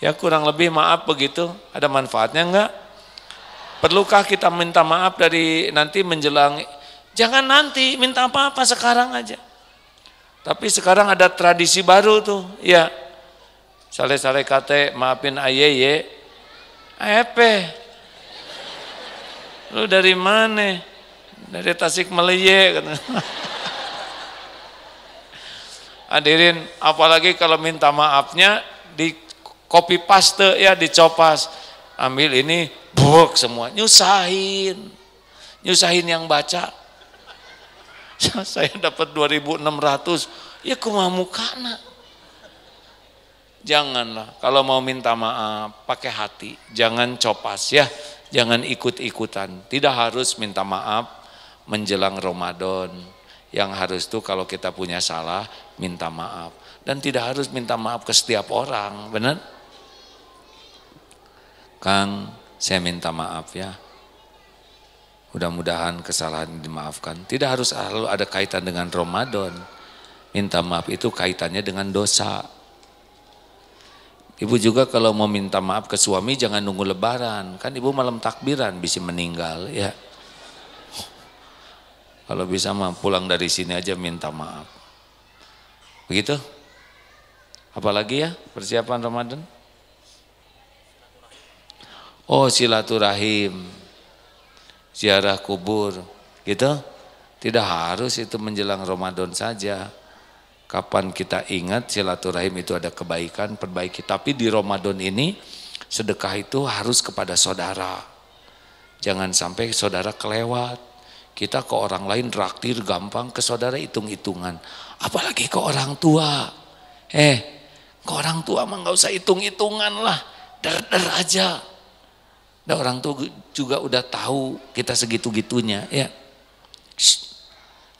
Ya kurang lebih maaf begitu, ada manfaatnya enggak? Perlukah kita minta maaf dari nanti menjelang? Jangan nanti, minta apa-apa sekarang aja. Tapi sekarang ada tradisi baru tuh, iya. ya. Sale-sale kate maafin aye ayeye. Epe. Lu dari mana? Dari Tasik Meleye kata. Hadirin, apalagi kalau minta maafnya di copy paste ya dicopas. Ambil ini, buk semua, nyusahin. Nyusahin yang baca saya dapat 2600 ya kumamu kana janganlah kalau mau minta maaf pakai hati jangan copas ya jangan ikut-ikutan tidak harus minta maaf menjelang Ramadan yang harus tuh kalau kita punya salah minta maaf dan tidak harus minta maaf ke setiap orang benar Kang saya minta maaf ya Mudah-mudahan kesalahan dimaafkan. Tidak harus selalu ada kaitan dengan Ramadan. Minta maaf itu kaitannya dengan dosa. Ibu juga kalau mau minta maaf ke suami jangan nunggu lebaran. Kan ibu malam takbiran bisa meninggal ya. Kalau bisa mah pulang dari sini aja minta maaf. Begitu? Apalagi ya persiapan Ramadan? Oh silaturahim ziarah kubur gitu tidak harus itu menjelang Ramadan saja kapan kita ingat silaturahim itu ada kebaikan perbaiki tapi di Ramadan ini sedekah itu harus kepada saudara jangan sampai saudara kelewat kita ke orang lain raktir gampang ke saudara hitung-hitungan apalagi ke orang tua eh ke orang tua mah nggak usah hitung-hitungan lah der-der aja dan nah, orang tuh juga udah tahu kita segitu-gitunya ya. Shh,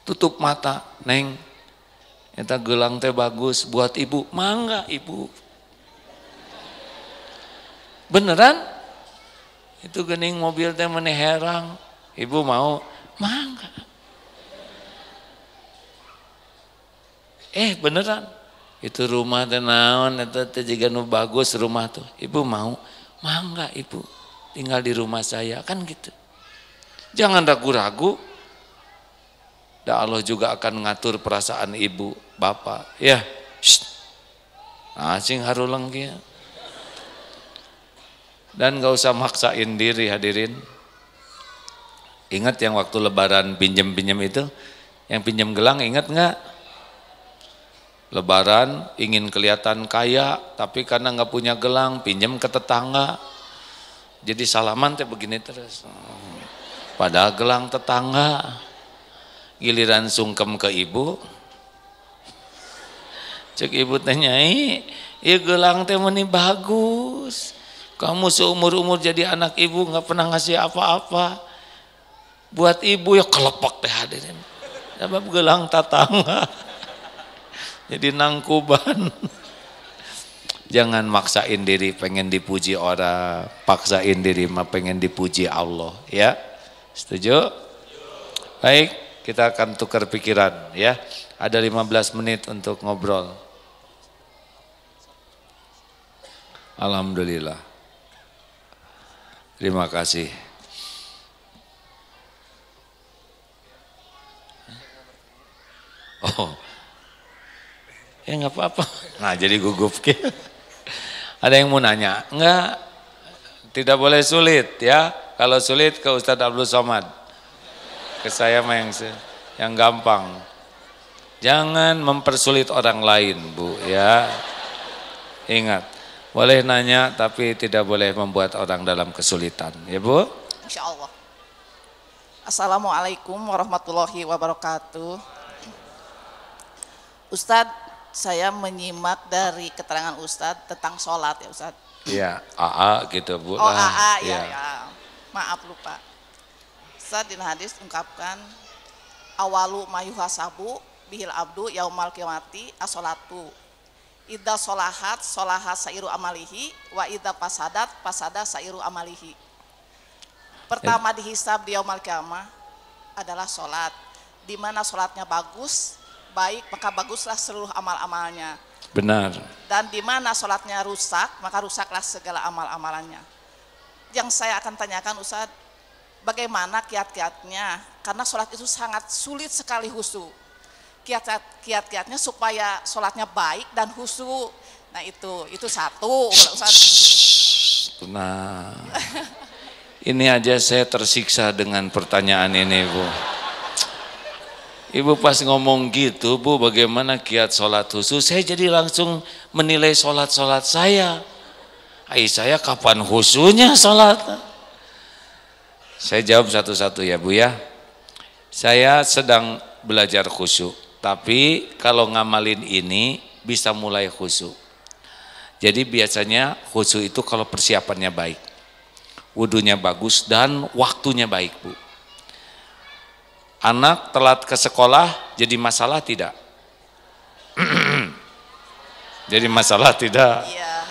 tutup mata, neng. Eta gelang teh bagus buat ibu. Mangga ibu. Beneran? Itu gening mobil teh meneh herang. Ibu mau, mangga. Eh beneran? Itu rumah teh naon, itu teh juga nu bagus rumah tuh. Ibu mau, mangga ibu tinggal di rumah saya kan gitu jangan ragu-ragu dan Allah juga akan ngatur perasaan ibu bapak ya asing haru harulang dan gak usah maksain diri hadirin ingat yang waktu lebaran pinjem-pinjem itu yang pinjem gelang ingat nggak lebaran ingin kelihatan kaya tapi karena nggak punya gelang pinjem ke tetangga jadi salaman teh begini terus padahal gelang tetangga giliran sungkem ke ibu cek ibu tanyai ya gelang teh meni bagus kamu seumur-umur jadi anak ibu nggak pernah ngasih apa-apa buat ibu ya kelopak teh hadirin sebab gelang tetangga jadi nangkuban Jangan maksain diri pengen dipuji orang, paksain diri mah pengen dipuji Allah, ya. Setuju? Baik, kita akan tukar pikiran, ya. Ada 15 menit untuk ngobrol. Alhamdulillah. Terima kasih. Oh. Ya nggak apa-apa. Nah, jadi gugup gitu. Ada yang mau nanya? Enggak, tidak boleh sulit ya. Kalau sulit ke Ustadz Abdul Somad. Ke saya mah yang, yang gampang. Jangan mempersulit orang lain Bu ya. Ingat, boleh nanya tapi tidak boleh membuat orang dalam kesulitan. Ya Bu? Insya Allah. Assalamualaikum warahmatullahi wabarakatuh. Ustadz, saya menyimak dari keterangan Ustadz tentang sholat ya Ustadz. Iya, AA gitu Bu. Oh AA ya. ya, ya. Maaf lupa. Ustadz di hadis ungkapkan awalu sabu bihil abdu yaumal kiamati asolatu Ida solahat solahat sairu amalihi wa ida pasadat pasada sairu amalihi. Pertama dihisab di yaumal kiamah adalah solat Di mana solatnya bagus, baik, maka baguslah seluruh amal-amalnya. Benar. Dan di mana sholatnya rusak, maka rusaklah segala amal-amalannya. Yang saya akan tanyakan Ustaz, bagaimana kiat-kiatnya? Karena sholat itu sangat sulit sekali husu. Kiat-kiatnya supaya sholatnya baik dan husu. Nah itu, itu satu. Ustaz. Nah, Ini aja saya tersiksa dengan pertanyaan ini, Bu. Ibu pas ngomong gitu, Bu bagaimana kiat sholat khusus? Saya jadi langsung menilai sholat-sholat saya. Ayah saya kapan khusunya sholat? Saya jawab satu-satu ya Bu ya. Saya sedang belajar khusyuk. Tapi kalau ngamalin ini bisa mulai khusyuk. Jadi biasanya khusyuk itu kalau persiapannya baik. wudhunya bagus dan waktunya baik Bu Anak telat ke sekolah jadi masalah tidak? jadi masalah tidak? Iya.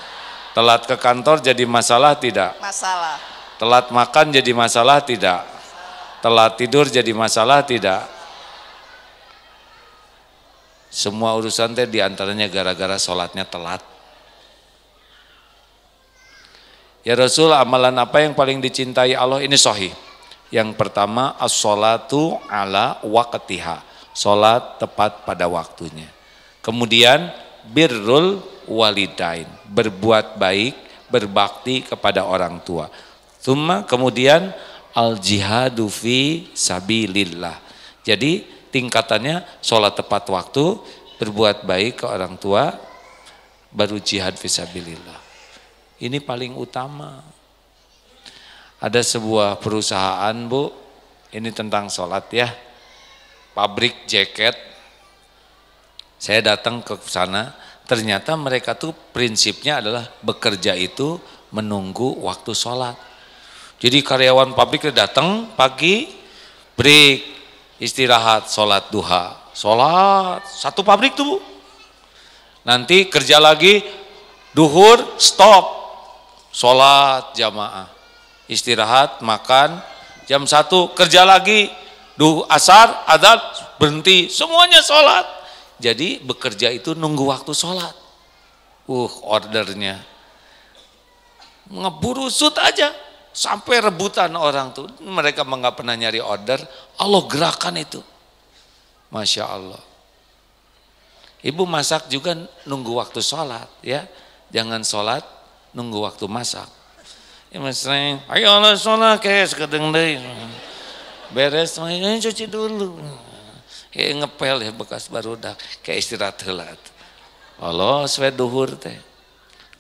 Telat ke kantor jadi masalah tidak? Masalah. Telat makan jadi masalah tidak? Masalah. Telat tidur jadi masalah tidak? Semua urusan teh diantaranya gara-gara sholatnya telat. Ya Rasul amalan apa yang paling dicintai Allah ini sohih. Yang pertama as-salatu ala waqtiha. Salat tepat pada waktunya. Kemudian birrul walidain, berbuat baik, berbakti kepada orang tua. cuma kemudian al jihadu fi sabilillah. Jadi tingkatannya solat tepat waktu, berbuat baik ke orang tua, baru jihad fi sabilillah. Ini paling utama. Ada sebuah perusahaan bu, ini tentang sholat ya, pabrik jaket. Saya datang ke sana, ternyata mereka tuh prinsipnya adalah bekerja itu menunggu waktu sholat. Jadi karyawan pabrik datang pagi, break, istirahat, sholat duha. Sholat, satu pabrik tuh bu. Nanti kerja lagi, duhur, stop, sholat jamaah istirahat, makan, jam satu kerja lagi, duh asar, adat, berhenti, semuanya sholat. Jadi bekerja itu nunggu waktu sholat. Uh, ordernya. Ngeburu sut aja. Sampai rebutan orang tuh. Mereka nggak pernah nyari order. Allah gerakan itu. Masya Allah. Ibu masak juga nunggu waktu sholat ya. Jangan sholat, nunggu waktu masak mesreng ayo Allah sholat kayak sekedeng deh beres ayo cuci dulu kayak ngepel ya bekas baru barudak kayak istirahat helat Allah sesuai duhur teh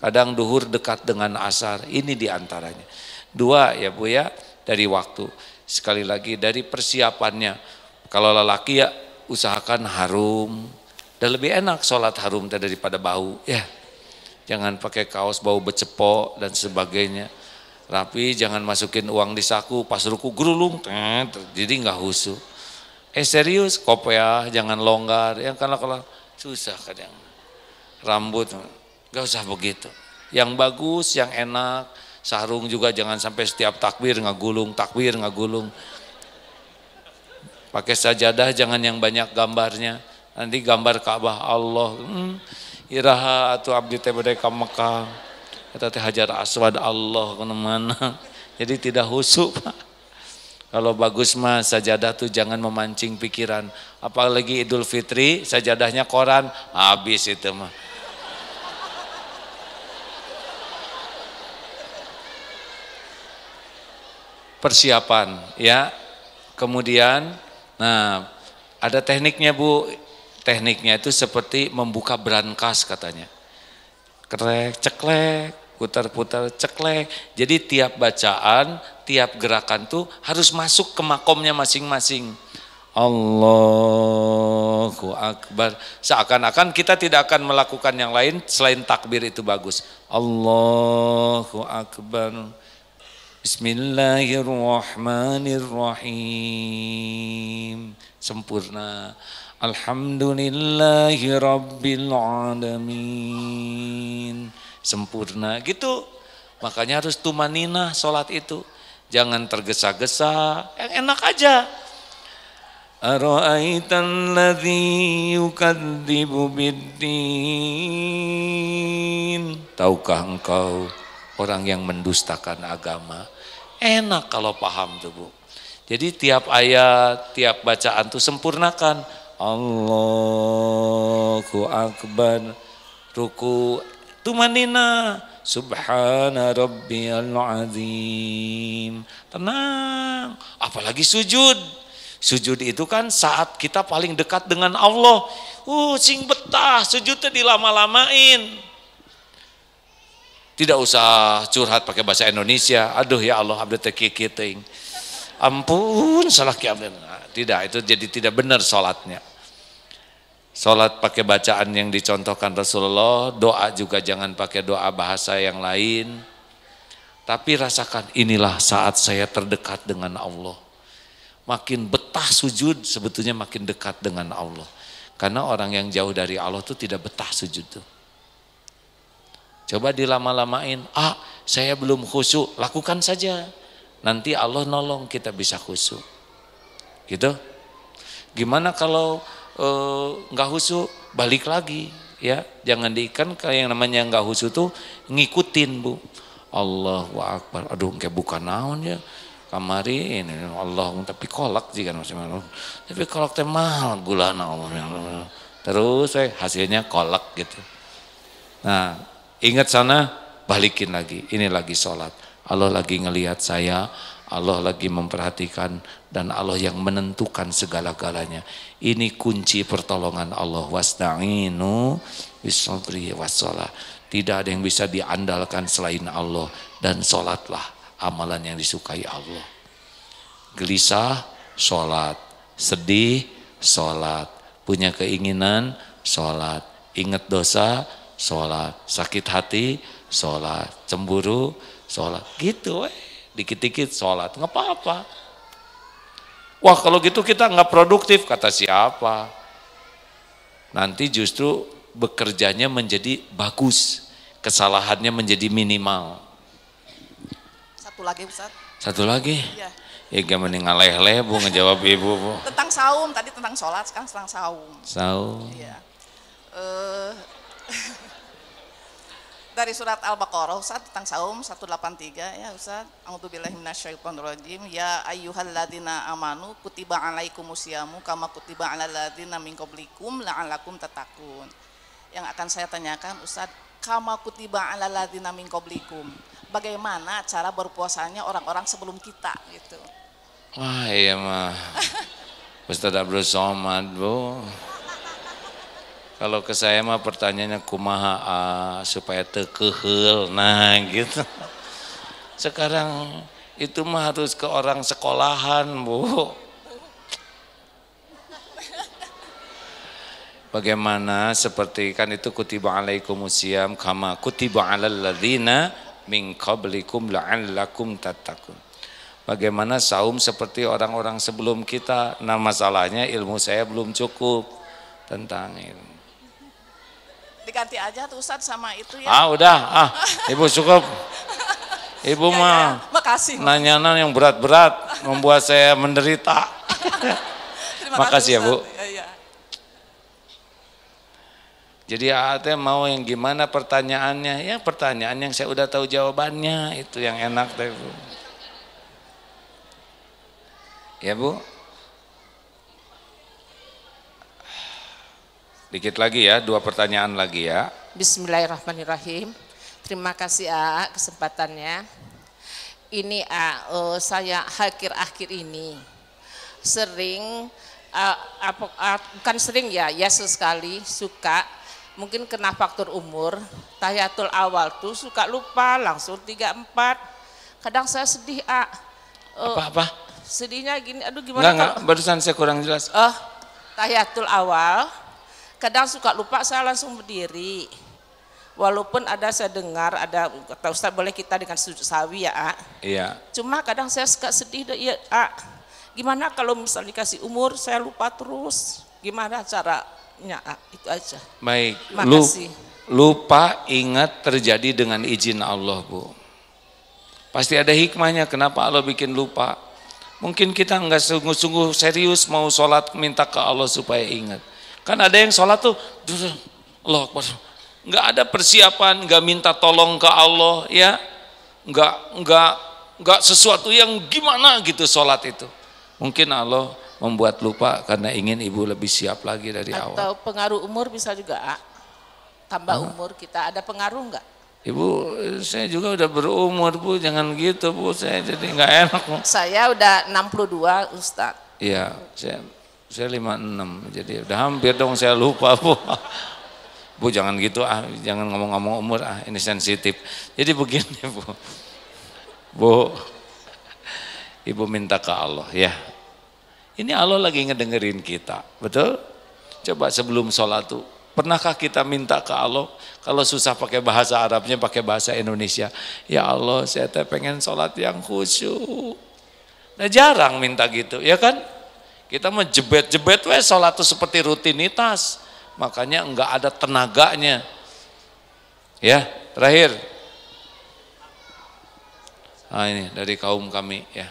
kadang um duhur dekat dengan asar ini diantaranya dua ya bu ya dari waktu sekali lagi dari persiapannya kalau lelaki ya usahakan harum dan lebih enak sholat harum teh daripada bau ya jangan pakai kaos bau becepok dan sebagainya rapi jangan masukin uang di saku pas ruku gerulung jadi nggak husu eh serius kopiah ya, jangan longgar yang karena kalau susah kadang rambut nggak usah begitu yang bagus yang enak sarung juga jangan sampai setiap takbir nggak gulung, takbir nggak gulung. pakai sajadah jangan yang banyak gambarnya nanti gambar Ka'bah Allah hmm, iraha atau abdi tebede Mekah Kata teh Hajar Aswad Allah kemana-mana. Jadi tidak husuk Pak. Kalau bagus mah sajadah tuh jangan memancing pikiran. Apalagi Idul Fitri sajadahnya koran habis itu mah. Persiapan ya. Kemudian nah ada tekniknya Bu. Tekniknya itu seperti membuka brankas katanya. Kerek ceklek putar-putar ceklek. Jadi tiap bacaan, tiap gerakan tuh harus masuk ke makomnya masing-masing. Allahu Akbar. Seakan-akan kita tidak akan melakukan yang lain selain takbir itu bagus. Allahu Akbar. Bismillahirrahmanirrahim. Sempurna. Alhamdulillahirrabbilalamin sempurna gitu. Makanya harus tumanina sholat itu. Jangan tergesa-gesa, yang enak aja. Ara'aita ladhi yukadzibu biddin. Tahukah engkau orang yang mendustakan agama? Enak kalau paham tuh Bu. Jadi tiap ayat, tiap bacaan tuh sempurnakan. Allahu Akbar. Ruku tumanina subhana rabbiyal azim tenang apalagi sujud sujud itu kan saat kita paling dekat dengan Allah uh sing betah sujudnya dilama-lamain tidak usah curhat pakai bahasa Indonesia aduh ya Allah abdi teh ampun salah ki tidak itu jadi tidak benar sholatnya Sholat pakai bacaan yang dicontohkan Rasulullah, doa juga jangan pakai doa bahasa yang lain. Tapi rasakan inilah saat saya terdekat dengan Allah. Makin betah sujud sebetulnya makin dekat dengan Allah. Karena orang yang jauh dari Allah itu tidak betah sujud tuh. Coba dilama-lamain, ah saya belum khusyuk, lakukan saja. Nanti Allah nolong kita bisa khusyuk. Gitu. Gimana kalau Eh, nggak e, husu balik lagi ya jangan diikan kalau yang namanya nggak husu tuh ngikutin bu Allahu Akbar aduh kayak bukan naon ya kamari ini Allah tapi kolak jika masih tapi kolak teh mahal gula naon ya. terus eh, hasilnya kolak gitu nah ingat sana balikin lagi ini lagi sholat Allah lagi ngelihat saya Allah lagi memperhatikan dan Allah yang menentukan segala-galanya. Ini kunci pertolongan Allah. Wasda'inu bisabri wassalah. Tidak ada yang bisa diandalkan selain Allah dan sholatlah amalan yang disukai Allah. Gelisah, sholat. Sedih, sholat. Punya keinginan, sholat. Ingat dosa, sholat. Sakit hati, sholat. Cemburu, sholat. Gitu weh dikit-dikit sholat, nggak apa-apa. Wah kalau gitu kita nggak produktif, kata siapa? Nanti justru bekerjanya menjadi bagus, kesalahannya menjadi minimal. Satu lagi Ustaz. Satu lagi? Iya. Ya gimana ngaleh-leh bu ngejawab ibu bu. Tentang saum, tadi tentang sholat, sekarang tentang saum. Saum. Iya. Uh, dari surat Al-Baqarah Ustaz tentang saum 183 ya Ustaz. A'udzubillahi minasyaitonirrajim. Ya ayyuhalladzina amanu kutiba 'alaikumusiyamu kama kutiba alal ladzina min qablikum la'allakum tatakun. Yang akan saya tanyakan Ustaz, kama kutiba alal ladzina min qablikum. Bagaimana cara berpuasanya orang-orang sebelum kita gitu. Wah, iya mah. Ustaz Abdul Somad, Bu. Kalau ke saya mah pertanyaannya kumaha ah, supaya tekehel. Nah, gitu. Sekarang itu mah harus ke orang sekolahan, Bu. Bagaimana seperti kan itu kutiba alaikum usiam kama kutiba alal ladhina min qablikum la'allakum tattaqun. Bagaimana saum seperti orang-orang sebelum kita. Nah masalahnya ilmu saya belum cukup tentang ilmu diganti aja tuh Ustaz sama itu ya. Ah udah, ah Ibu cukup. Ibu ya, ya, mah ya, makasih. nanyanan yang berat-berat membuat saya menderita. Terima makasih ya Bu. Ya, ya. Jadi AAT mau yang gimana pertanyaannya? Ya pertanyaan yang saya udah tahu jawabannya itu yang enak teh Bu. Ya Bu. Dikit lagi ya, dua pertanyaan lagi ya. Bismillahirrahmanirrahim. Terima kasih A kesempatannya. Ini A, uh, saya akhir-akhir ini sering uh, apa, uh, bukan sering ya, ya sesekali suka mungkin kena faktor umur, tahiyatul awal tuh suka lupa langsung tiga empat. Kadang saya sedih A. apa apa apa? Sedihnya gini, aduh gimana? Enggak, enggak, barusan saya kurang jelas. Oh, uh, tahiyatul awal kadang suka lupa saya langsung berdiri walaupun ada saya dengar ada kata Ustaz boleh kita dengan sujud sawi ya A. Iya. Cuma kadang saya suka sedih deh ya A. Gimana kalau misalnya dikasih umur saya lupa terus gimana caranya A? itu aja. Baik. Makasih. Lupa ingat terjadi dengan izin Allah Bu. Pasti ada hikmahnya kenapa Allah bikin lupa. Mungkin kita nggak sungguh-sungguh serius mau sholat minta ke Allah supaya ingat. Kan ada yang sholat tuh, Allah Akbar. Nggak ada persiapan, nggak minta tolong ke Allah, ya. Nggak, nggak, nggak sesuatu yang gimana gitu sholat itu. Mungkin Allah membuat lupa karena ingin ibu lebih siap lagi dari Atau awal. Atau pengaruh umur bisa juga, tambah Aha. umur kita ada pengaruh nggak? Ibu, saya juga udah berumur bu, jangan gitu bu, saya jadi nggak enak. Saya udah 62 Ustadz. Iya, saya saya 56, jadi udah hampir dong saya lupa bu. Bu jangan gitu ah, jangan ngomong-ngomong umur ah, ini sensitif. Jadi begini bu, bu, ibu minta ke Allah ya. Ini Allah lagi ngedengerin kita, betul? Coba sebelum sholat tuh, pernahkah kita minta ke Allah kalau susah pakai bahasa Arabnya pakai bahasa Indonesia? Ya Allah, saya teh pengen sholat yang khusyuk. Nah jarang minta gitu, ya kan? Kita menjebet-jebet wes sholat itu seperti rutinitas. Makanya enggak ada tenaganya. Ya, terakhir. Nah ini dari kaum kami ya.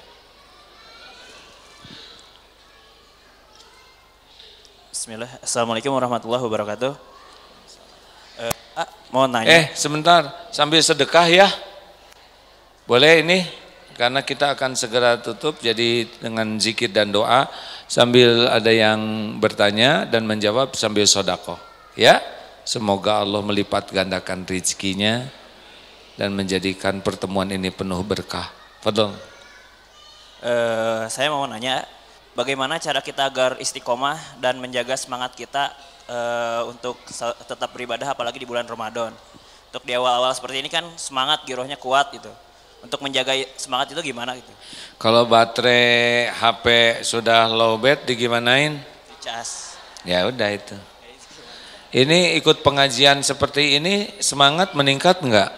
Bismillah. Assalamualaikum warahmatullahi wabarakatuh. Eh, ah, mau nanya. Eh, sebentar. Sambil sedekah ya. Boleh ini? Karena kita akan segera tutup. Jadi dengan zikir dan doa sambil ada yang bertanya dan menjawab sambil sodako. Ya, semoga Allah melipat gandakan rizkinya dan menjadikan pertemuan ini penuh berkah. Fadol. Uh, eh, saya mau nanya, bagaimana cara kita agar istiqomah dan menjaga semangat kita uh, untuk tetap beribadah apalagi di bulan Ramadan? Untuk di awal-awal seperti ini kan semangat girohnya kuat gitu untuk menjaga semangat itu gimana gitu? Kalau baterai HP sudah low bed digimanain? Dicas. Ya udah itu. Ini ikut pengajian seperti ini semangat meningkat enggak?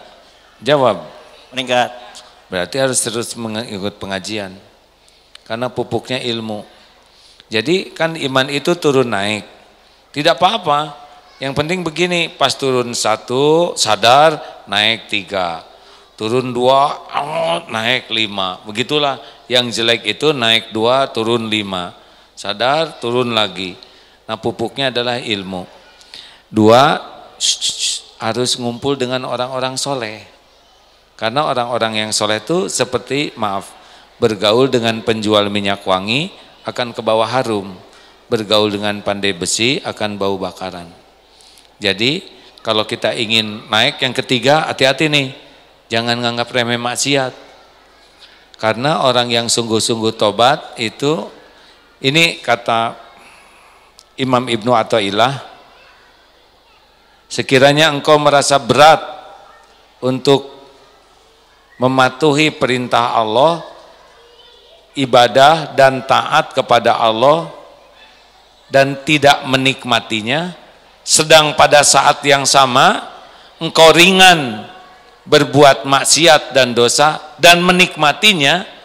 Jawab. Meningkat. Berarti harus terus mengikut pengajian. Karena pupuknya ilmu. Jadi kan iman itu turun naik. Tidak apa-apa. Yang penting begini, pas turun satu, sadar, naik tiga turun dua, naik lima. Begitulah yang jelek itu naik dua, turun lima. Sadar, turun lagi. Nah pupuknya adalah ilmu. Dua, harus ngumpul dengan orang-orang soleh. Karena orang-orang yang soleh itu seperti, maaf, bergaul dengan penjual minyak wangi akan ke bawah harum. Bergaul dengan pandai besi akan bau bakaran. Jadi kalau kita ingin naik yang ketiga hati-hati nih Jangan menganggap remeh maksiat. Karena orang yang sungguh-sungguh tobat itu, ini kata Imam Ibnu Atta'illah, sekiranya engkau merasa berat untuk mematuhi perintah Allah, ibadah dan taat kepada Allah, dan tidak menikmatinya, sedang pada saat yang sama engkau ringan berbuat maksiat dan dosa dan menikmatinya